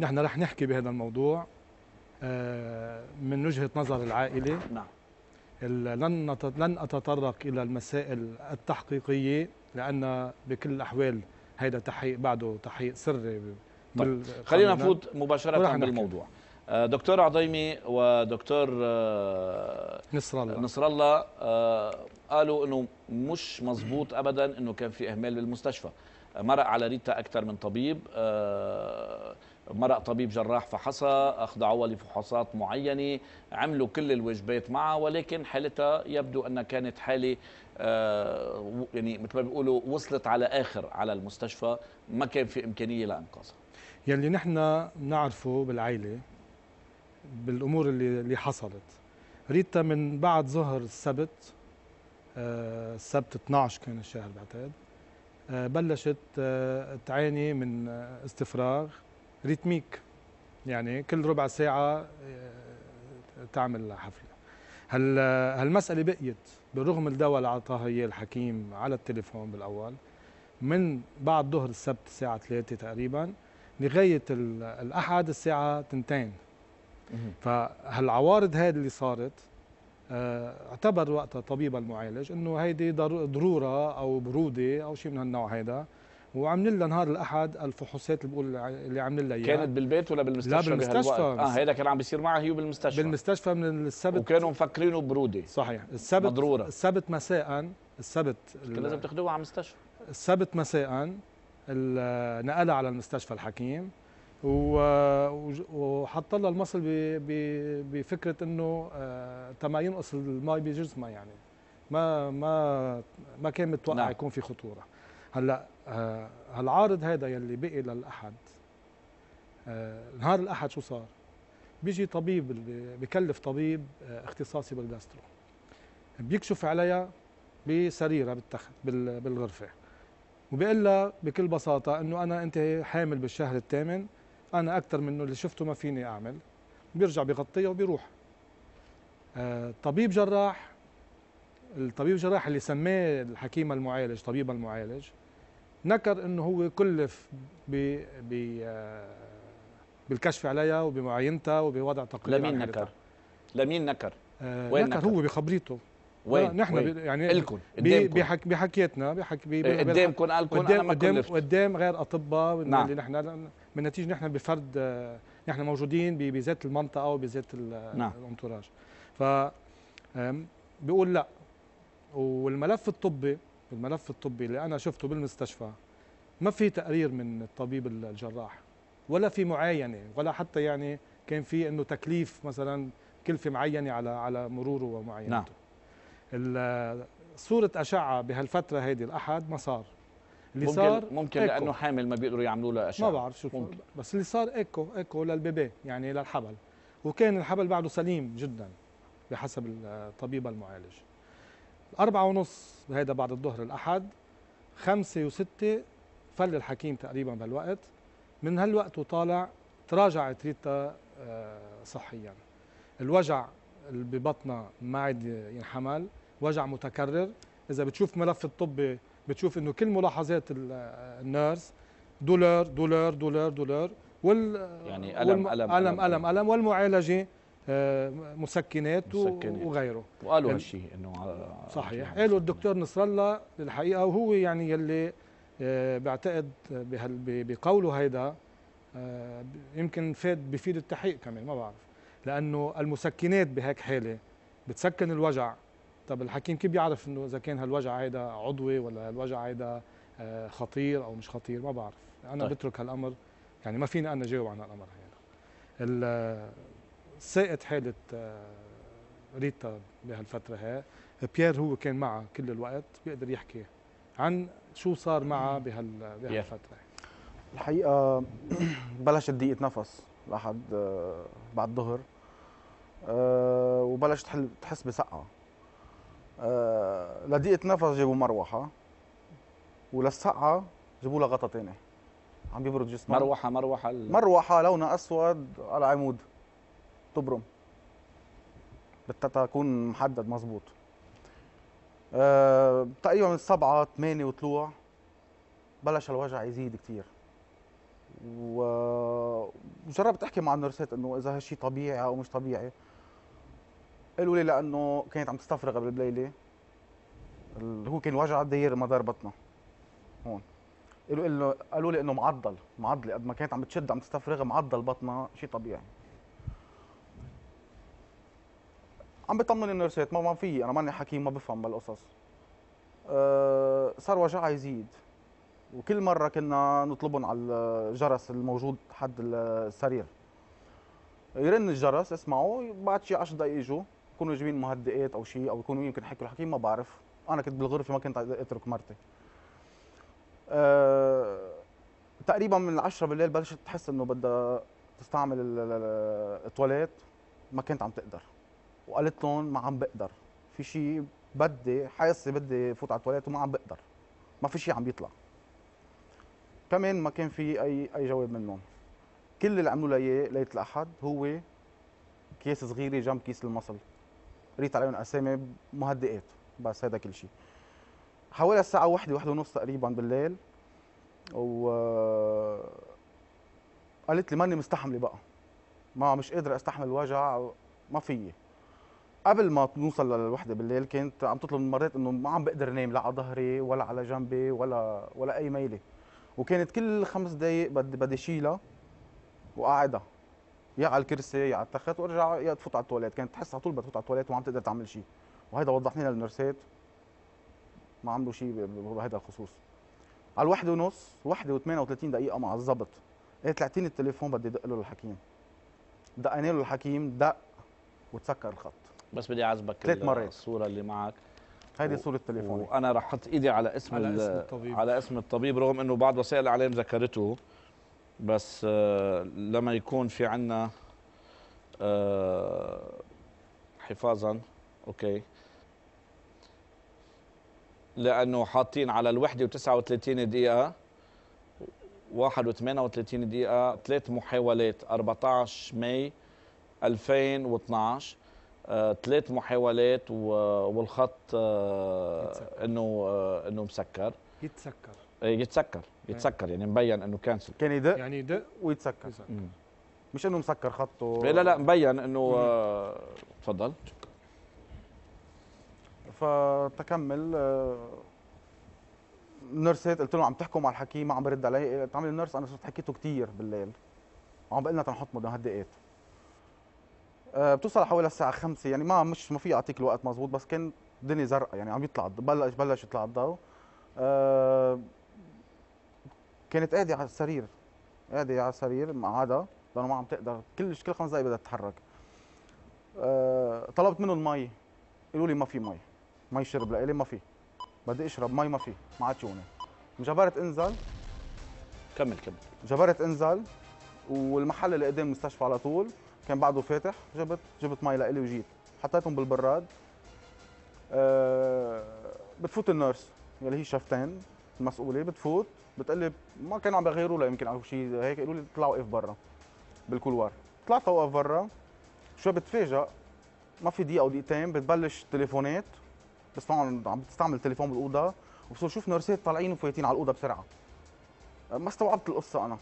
نحن رح نحكي بهذا الموضوع آه، من وجهه نظر العائله نعم لن لن اتطرق الى المسائل التحقيقيه لان بكل الاحوال هذا تحقيق بعده تحقيق سري طيب. خلينا نفوت مباشره بالموضوع نحكي. دكتور عضيمي ودكتور آه، نصر الله نصر الله آه، قالوا انه مش مظبوط ابدا انه كان في اهمال بالمستشفى مرق على ريتا اكثر من طبيب آه، مرق طبيب جراح فحصها اخضعوها لفحوصات معينه عملوا كل الوجبات معها ولكن حالتها يبدو انها كانت حاله يعني مثل ما بيقولوا وصلت على اخر على المستشفى ما كان في امكانيه لانقاذها يلي يعني نحن بنعرفه بالعائله بالامور اللي اللي حصلت ريتا من بعد ظهر السبت آه، السبت 12 كان الشهر بعتقد آه، بلشت آه، تعاني من استفراغ ريتميك يعني كل ربع ساعة تعمل حفلة هل هالمسألة بقيت بالرغم الدواء اللي عطاها هي الحكيم على التليفون بالأول من بعد ظهر السبت الساعة 3 تقريبا لغاية الأحد الساعة 2 فهالعوارض هذه اللي صارت آه، اعتبر وقتها طبيب المعالج انه هيدي ضروره او بروده او شيء من هالنوع هيدا وعمل لها نهار الاحد الفحوصات اللي بقول اللي عمل لها اياها كانت بالبيت ولا بالمستشفى؟ لا بالمستشفى اه هيدا كان عم بيصير معها هي بالمستشفى بالمستشفى من السبت وكانوا مفكرينه بروده صحيح السبت مضروره السبت مساء السبت لازم تاخذوها على المستشفى السبت مساء نقلها على المستشفى الحكيم وحط لها المصل بفكره انه آه، تما ينقص الماء بجسمها يعني ما ما ما كان متوقع نعم. يكون في خطوره هلا آه، هالعارض هذا يلي بقي للاحد آه، نهار الاحد شو صار بيجي طبيب بكلف طبيب اختصاصي بالجاسترو بيكشف عليها بسريرها بالتخت بالغرفه وبيقول لها بكل بساطه انه انا انت حامل بالشهر الثامن انا اكثر منه اللي شفته ما فيني اعمل بيرجع بغطيه وبيروح آه، طبيب جراح الطبيب جراح اللي سماه الحكيم المعالج طبيب المعالج نكر انه هو كلف ب ب آه، بالكشف عليها وبمعاينتها وبوضع تقرير لمين نكر؟ لمين نكر؟ آه، وين نكر, نكر هو بخبريته وين نحن وين؟ يعني الكم بحك بحكيتنا بحك قدامكم قالكم انا ما كلفت قدام غير اطباء نعم. اللي نحن من نتيجه نحن بفرد نحن موجودين بذات المنطقه وبذات نعم. ف بيقول لا والملف الطبي الملف الطبي اللي انا شفته بالمستشفى ما في تقرير من الطبيب الجراح ولا في معاينه ولا حتى يعني كان في انه تكليف مثلا كلفه معينه على على مروره ومعاينته نعم. صوره اشعه بهالفتره هيدي الاحد ما صار اللي ممكن صار ممكن إيكو. لانه حامل ما بيقدروا يعملوا له اشعه ما بعرف شو ممكن. بس اللي صار ايكو ايكو للبيبي يعني للحبل وكان الحبل بعده سليم جدا بحسب الطبيب المعالج أربعة ونص هيدا بعد الظهر الأحد خمسة وستة فل الحكيم تقريبا بهالوقت من هالوقت وطالع تراجعت ريتا آه، صحيا الوجع اللي ببطنها ما عاد ينحمل وجع متكرر إذا بتشوف ملف الطبي بتشوف انه كل ملاحظات النيرس دولار دولار دولار دولار وال يعني ألم, ألم, ألم, ألم ألم والمعالجة آه، مسكنات, مسكنات وغيره وقالوا يعني هالشيء انه صحيح يعني قالوا الدكتور نصر الله الحقيقة وهو يعني يلي آه، بعتقد بقوله هيدا آه، يمكن فاد بفيد التحقيق كمان ما بعرف لأنه المسكنات بهيك حالة بتسكن الوجع طب الحكيم كيف بيعرف انه اذا كان هالوجع هيدا عضوي ولا هالوجع هيدا آه، خطير او مش خطير ما بعرف انا طيب. بترك هالامر يعني ما فيني انا جاوب عن الامر هيدا سائت حاله آه، ريتا بهالفتره هي بيير هو كان معها كل الوقت بيقدر يحكي عن شو صار معها بهال بهالفتره الحقيقه بلشت ضيقه نفس لحد آه، بعد الظهر وبلشت تحس بسقعه لضيقة آه، نفس جابوا مروحة وللسقعة جابوا لها غطا ثاني عم بيبرد جسمها مروحة مروحة ال... مروحة لونها أسود على عمود تبرم تكون محدد مضبوط أه تقريبا من سبعة ثمانية وطلوع بلش الوجع يزيد كثير وجربت احكي مع النرسات انه اذا هالشيء طبيعي او مش طبيعي قالوا لي لانه كانت عم تستفرغ قبل بليله هو كان وجع داير مدار بطنه هون قالوا له قالوا لي انه معضل معضله قد ما كانت عم تشد عم تستفرغ معضل بطنها شيء طبيعي عم بطمن النيرسات ما ما في انا ماني حكيم ما بفهم بالقصص أه صار وجعها يزيد وكل مره كنا نطلبهم على الجرس الموجود حد السرير يرن الجرس اسمعوا بعد شي 10 دقائق يجوا يكونوا جايبين مهدئات او شيء او يكونوا يمكن حكوا الحكيم ما بعرف انا كنت بالغرفه ما كنت اترك مرتي أه تقريبا من 10 بالليل بلشت تحس انه بدها تستعمل التواليت ما كنت عم تقدر وقالت لهم ما عم بقدر في شيء بدي حاسه بدي فوت على التواليت وما عم بقدر ما في شيء عم بيطلع كمان ما كان في اي اي جواب منهم كل اللي عملوا لي اياه ليله الاحد هو كيس صغيره جنب كيس المصل ريت عليهم اسامي مهدئات بس هذا كل شيء حوالي الساعه واحدة واحدة ونص تقريبا بالليل و قالت لي ماني مستحمله بقى ما مش قادره استحمل الوجع ما فيي قبل ما نوصل للوحده بالليل كنت عم تطلب مرات انه ما عم بقدر نام لا على ظهري ولا على جنبي ولا ولا اي ميله وكانت كل خمس دقائق بدي بدي شيلها وقاعدها يا على الكرسي يا على التخت وارجع يا تفوت على التواليت كانت تحس على طول بدها تفوت على التواليت وما عم تقدر تعمل شيء وهيدا وضح لنا النرسات ما عملوا شيء بهذا الخصوص على الواحدة ونص واحدة و38 دقيقة مع الضبط قالت اعطيني التليفون بدي دق له للحكيم دقنا له الحكيم دق وتسكر الخط بس بدي اعذبك ثلاث مرات الصورة اللي معك هيدي صورة تليفوني وانا رح احط ايدي على اسم على اسم الطبيب على اسم الطبيب رغم انه بعض وسائل الاعلام ذكرته بس آه، لما يكون في عندنا آه، حفاظا اوكي لانه حاطين على الوحده و39 دقيقه 1 و38 دقيقه ثلاث محاولات 14 ماي 2012 آه، ثلاث محاولات والخط انه انه مسكر يتسكر إيه، يتسكر إيه. يتسكر يعني مبين انه كانسل كان يدق يعني يدق ويتسكر يسكر. مش انه مسكر خطه إيه، لا لا مبين انه آه، تفضل فتكمل آه، نرسيت قلت له عم تحكوا مع الحكيم ما عم برد علي قلت إيه، عم النيرس انا صرت حكيته كثير بالليل عم بقلنا تنحط مهدئات آه، بتوصل حوالي الساعه 5 يعني ما مش ما في اعطيك الوقت مزبوط بس كان الدنيا زرقاء يعني عم يطلع بلش بلش يطلع الضوء أه كانت قاعده على السرير قاعده على السرير مقعدة لانه ما عم تقدر كل كل خمس دقائق بدها تتحرك آه، طلبت منهم مي قالوا لي ما في مي مي شرب لإلي ما في بدي اشرب مي ما في ما عاد يوني انجبرت انزل كمل كمل جبرت انزل والمحل اللي قدام المستشفى على طول كان بعده فاتح جبت جبت مي لإلي وجيت حطيتهم بالبراد أه بتفوت النيرس يلي هي شفتين المسؤوله بتفوت بتقلب ما كانوا عم بغيروا له يمكن او شيء هيك قالوا لي اطلع وقف برا بالكولوار طلعت اوقف برا شو بتفاجئ ما في دقيقه او دقيقتين بتبلش تليفونات بس طبعا عم بتستعمل تليفون بالاوضه وبصير شوف نرسات طالعين وفايتين على الاوضه بسرعه ما استوعبت القصه انا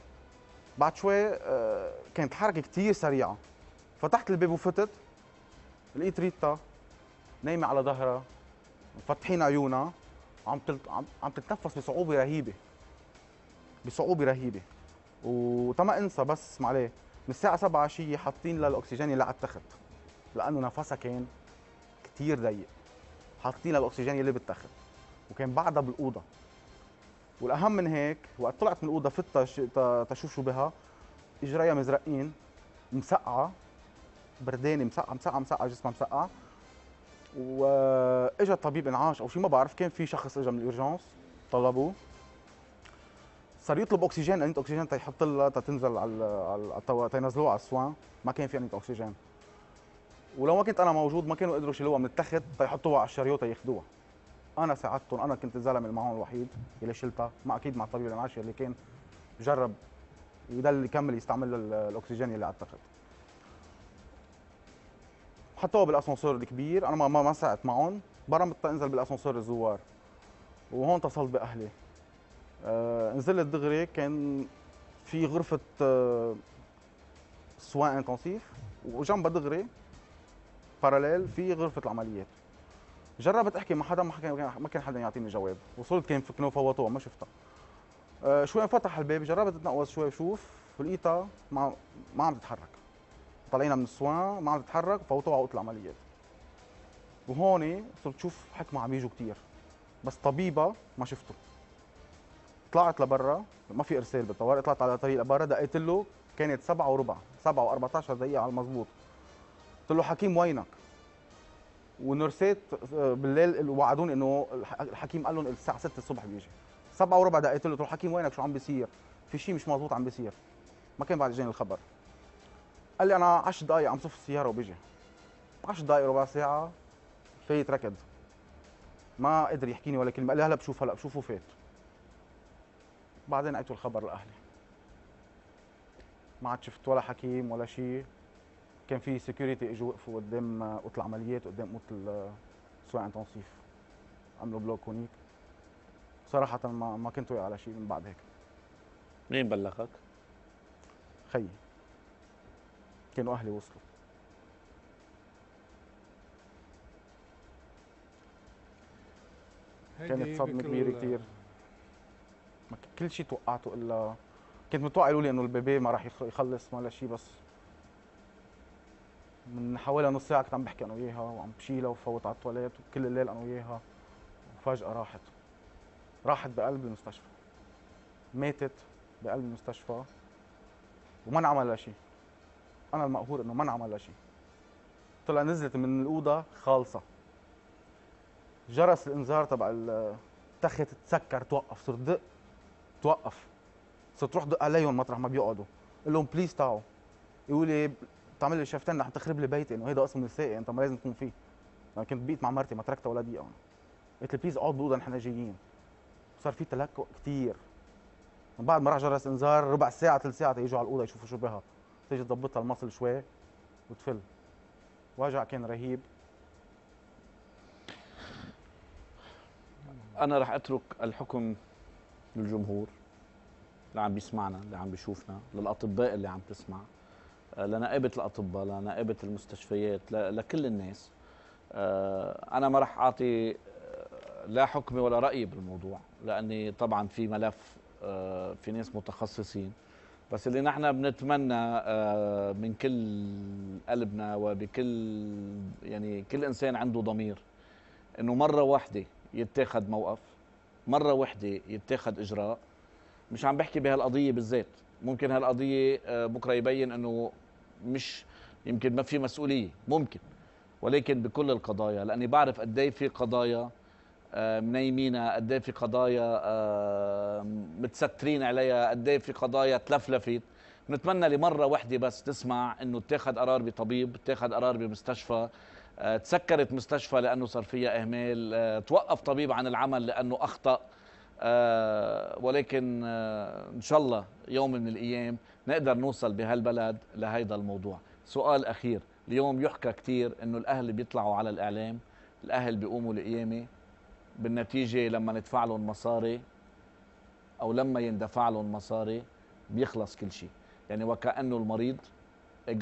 بعد شوي آه، كانت حركه كثير سريعه فتحت الباب وفتت لقيت ريتا نايمه على ظهرها مفتحين عيونها عم تلت... عم, عم تتنفس بصعوبه رهيبه بصعوبه رهيبه انسى بس معليه من الساعه 7 عشيه حاطين للاكسجين اللي على التخت لانه نفسها كان كثير ضيق حاطين للاكسجين اللي بالتخت وكان بعدها بالاوضه والاهم من هيك وقت طلعت من الاوضه فت تشوف شو بها اجريها مزرقين مسقعه بردانه مسقعه مسقعه مسقعه جسمها مسقعه واجا الطبيب انعاش او شيء ما بعرف كان في شخص اجى من الاورجنس طلبوه صار يطلب اكسجين انت اكسجين تيحط لها تنزل على على تنزلوها على السوان ما كان في انت اكسجين ولو ما كنت انا موجود ما كانوا قدروا يشيلوها من التخت تيحطوها على الشريوطه ياخذوها انا ساعدتهم انا كنت الزلمه اللي معهم الوحيد اللي شلتها مع اكيد مع الطبيب المعاشي اللي كان جرب يضل يكمل يستعمل الاكسجين اللي على التخت حطوها بالاسانسور الكبير انا ما ما ساعدت معهم برمت انزل بالاسانسور الزوار وهون اتصلت باهلي آه نزلت دغري كان في غرفه آه سوا انتنسيف وجنبها دغري باراليل في غرفه العمليات جربت احكي مع حدا ما كان ما كان حدا يعطيني جواب وصلت كان فكنوا فوتوها ما شفتها آه شوي انفتح الباب جربت اتنقص شوي بشوف لقيتها ما ما عم تتحرك طلعينا من السوان ما عم تتحرك فوتوها على العمليات وهون صرت شوف حكمه عم يجوا كثير بس طبيبه ما شفته طلعت لبرا ما في ارسال بالطوارئ طلعت على طريق لبرا دقيت له كانت سبعة وربع سبعة و14 دقيقة على المظبوط قلت له حكيم وينك ونرسيت آه، بالليل وعدوني انه الحكيم قال لهم الساعة 6 الصبح بيجي سبعة وربع دقيت له قلت له حكيم وينك شو عم بيصير في شيء مش مضبوط عم بيصير ما كان بعد اجاني الخبر قال لي انا 10 دقائق عم صف السياره وبيجي 10 دقائق ربع ساعه فايت ركض ما قدر يحكيني ولا كلمه قال لي هلا بشوف هلا بشوفه فات بعدين اجوا الخبر الأهلي ما عاد شفت ولا حكيم ولا شيء كان في سكيورتي اجوا وقفوا قدام اوضه العمليات قدام اوضه سواء انتنسيف عملوا بلوك هونيك صراحه ما ما كنت واقع على شيء من بعد هيك مين بلغك؟ خيي كانوا اهلي وصلوا كانت صدمه كبيره كثير ما كل شيء توقعته الا كنت متوقع يقولوا لي انه البيبي ما راح يخلص ما له شيء بس من حوالي نص ساعه كنت عم بحكي انا وياها وعم بشيلها وفوت على التواليت وكل الليل انا وياها وفجاه راحت راحت بقلب المستشفى ماتت بقلب المستشفى وما انعمل لها شيء انا المقهور انه ما انعمل لها شيء طلع نزلت من الاوضه خالصه جرس الانذار تبع التخت تسكر توقف صرت دق توقف صرت روح دق عليهم مطرح ما بيقعدوا قول لهم بليز تعوا يقول لي إيه, بتعمل لي شفتين رح تخرب لي بيتي انه هيدا إيه قسم نسائي انت ما لازم تكون فيه انا كنت بقيت مع مرتي ما تركتها ولا دقيقه يعني. قلت لي بليز اقعد بالاوضه نحن جايين صار في تلكؤ كثير من بعد ما راح جرس انذار ربع ساعه ثلث ساعه يجوا على الاوضه يشوفوا شو بها تيجي تضبطها المصل شوي وتفل وجع كان رهيب انا راح اترك الحكم للجمهور اللي عم بيسمعنا اللي عم بيشوفنا للاطباء اللي عم تسمع آه، لنقابه الاطباء لنقابه المستشفيات لكل الناس آه، انا ما راح اعطي آه، لا حكمي ولا رايي بالموضوع لاني طبعا في ملف في ناس متخصصين بس اللي نحن بنتمنى من كل قلبنا وبكل يعني كل انسان عنده ضمير انه مره واحده يتاخذ موقف مره وحده يتاخذ اجراء مش عم بحكي بهالقضيه بالذات ممكن هالقضيه آه، بكره يبين انه مش يمكن ما في مسؤوليه ممكن ولكن بكل القضايا لاني بعرف قد إيه في قضايا آه، منيمينها قد إيه في قضايا آه، متسترين عليها قد إيه في قضايا تلفلفت نتمنى لمره واحده بس تسمع انه اتخذ قرار بطبيب اتخذ قرار بمستشفى آه، تسكرت مستشفى لانه صار فيها اهمال آه، توقف طبيب عن العمل لانه اخطا آه، ولكن ان شاء الله يوم من الايام نقدر نوصل بهالبلد لهيدا الموضوع سؤال اخير اليوم يحكى كثير انه الاهل بيطلعوا على الاعلام الاهل بيقوموا لقيامه بالنتيجه لما ندفع لهم مصاري او لما يندفع لهم مصاري بيخلص كل شيء يعني وكانه المريض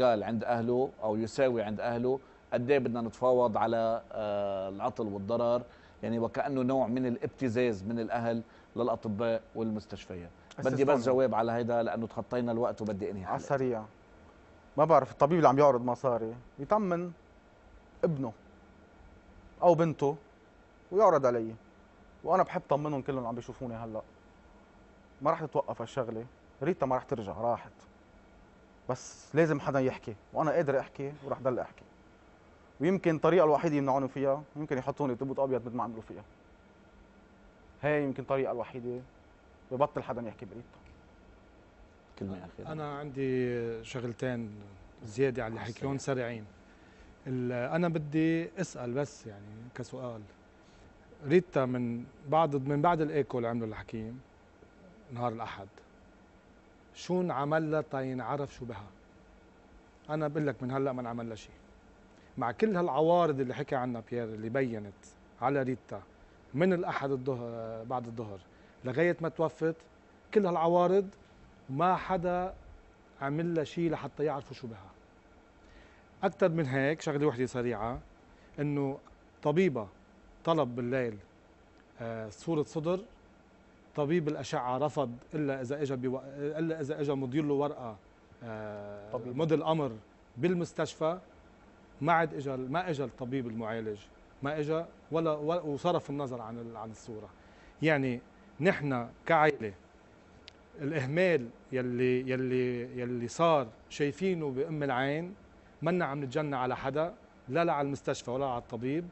قال عند اهله او يساوي عند اهله قد ايه بدنا نتفاوض على آه، العطل والضرر يعني وكانه نوع من الابتزاز من الاهل للاطباء والمستشفيات بدي بس جواب على هيدا لانه تخطينا الوقت وبدي انهي على السريع ما بعرف الطبيب اللي عم يعرض مصاري يطمن ابنه او بنته ويعرض علي وانا بحب طمنهم كلهم عم بيشوفوني هلا ما راح تتوقف هالشغله ريتا ما راح ترجع راحت بس لازم حدا يحكي وانا قادر احكي وراح ضل احكي ويمكن الطريقه الوحيده يمنعوني فيها يمكن يحطوني بتبوت ابيض مثل ما عملوا فيها هاي يمكن الطريقه الوحيده ببطل حدا يحكي بريته كلمه اخيره انا عندي شغلتين زياده على اللي حكيون سريعين انا بدي اسال بس يعني كسؤال ريتا من بعد من بعد الايكو اللي عمله الحكيم نهار الاحد شو انعمل لها تينعرف شو بها انا بقول لك من هلا ما انعمل لها شيء مع كل هالعوارض اللي حكى عنها بيير اللي بينت على ريتا من الاحد الظهر بعد الظهر لغايه ما توفت كل هالعوارض ما حدا عمل لها شيء لحتى يعرفوا شو بها اكثر من هيك شغله وحده سريعه انه طبيبه طلب بالليل آه، صوره صدر طبيب الاشعه رفض الا اذا اجى بيو... الا اذا اجى مدير له ورقه آه، مضي الامر بالمستشفى ما عاد اجى ما اجى الطبيب المعالج ما اجى ولا, وصرف النظر عن عن الصوره يعني نحن كعائله الاهمال يلي يلي يلي صار شايفينه بام العين منا عم نتجنى على حدا لا لا على المستشفى ولا على الطبيب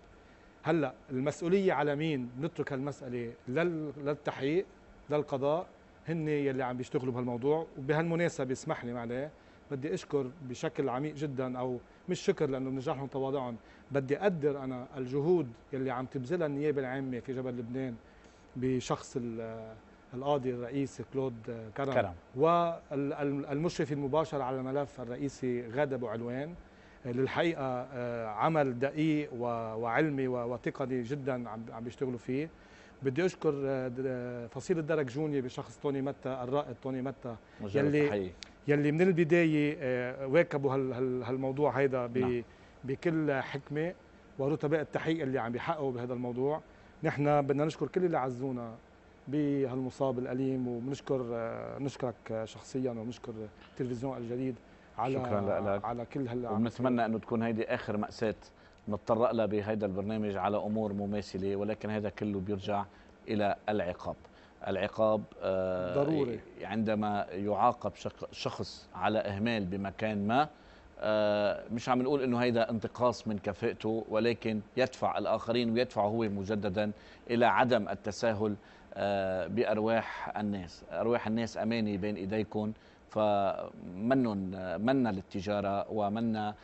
هلا المسؤوليه على مين نترك المساله للتحقيق للقضاء هن يلي عم بيشتغلوا بهالموضوع وبهالمناسبه اسمح لي معلي بدي اشكر بشكل عميق جدا او مش شكر لانه نجاحهم تواضعهم بدي اقدر انا الجهود يلي عم تبذلها النيابه العامه في جبل لبنان بشخص القاضي الرئيسي كلود كرم, كرم. والمشرف المباشر على الملف الرئيسي غادة ابو علوان للحقيقه آه، عمل دقيق وعلمي وتقني جدا عم بيشتغلوا فيه بدي اشكر آه، آه، فصيل الدرك جوني بشخص توني متى الرائد توني متى يلي يلي من البدايه آه، واكبوا هالموضوع هيدا نعم. بكل حكمه ورتباء التحقيق اللي عم بيحققوا بهذا الموضوع نحن بدنا نشكر كل اللي عزونا بهالمصاب الاليم وبنشكر آه، نشكرك شخصيا وبنشكر تلفزيون الجديد على شكرا لك على كل هلا وبنتمنى انه تكون هيدي اخر ماساه نتطرق لها بهيدا البرنامج على امور مماثله ولكن هذا كله بيرجع الى العقاب العقاب آه، ضروري عندما يعاقب شخص على إهمال بمكان ما آه، مش عم نقول انه هيدا انتقاص من كفاءته ولكن يدفع الاخرين ويدفع هو مجددا الى عدم التساهل آه، بارواح الناس، ارواح الناس امانه بين ايديكم فمنن منا للتجاره ومنا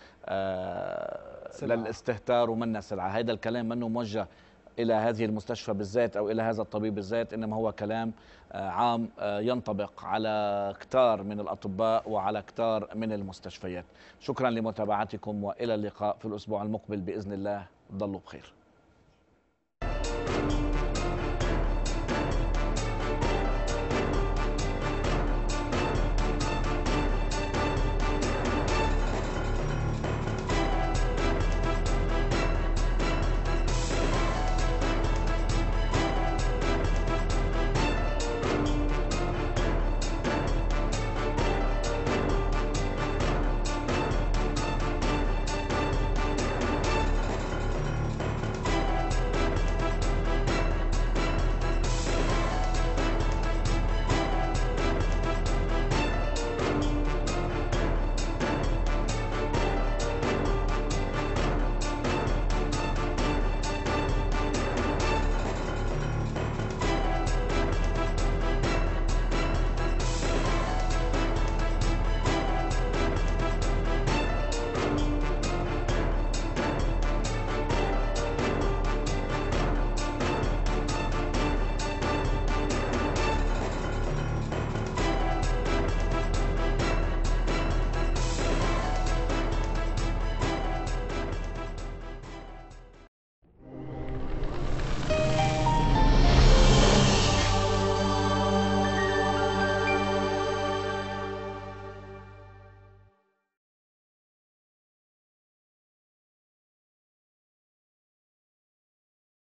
للاستهتار ومنا سلعه، هذا الكلام منه موجه الى هذه المستشفى بالذات او الى هذا الطبيب بالذات انما هو كلام آه، عام آه، ينطبق على كتار من الاطباء وعلى كتار من المستشفيات شكرا لمتابعتكم والى اللقاء في الاسبوع المقبل باذن الله ضلوا بخير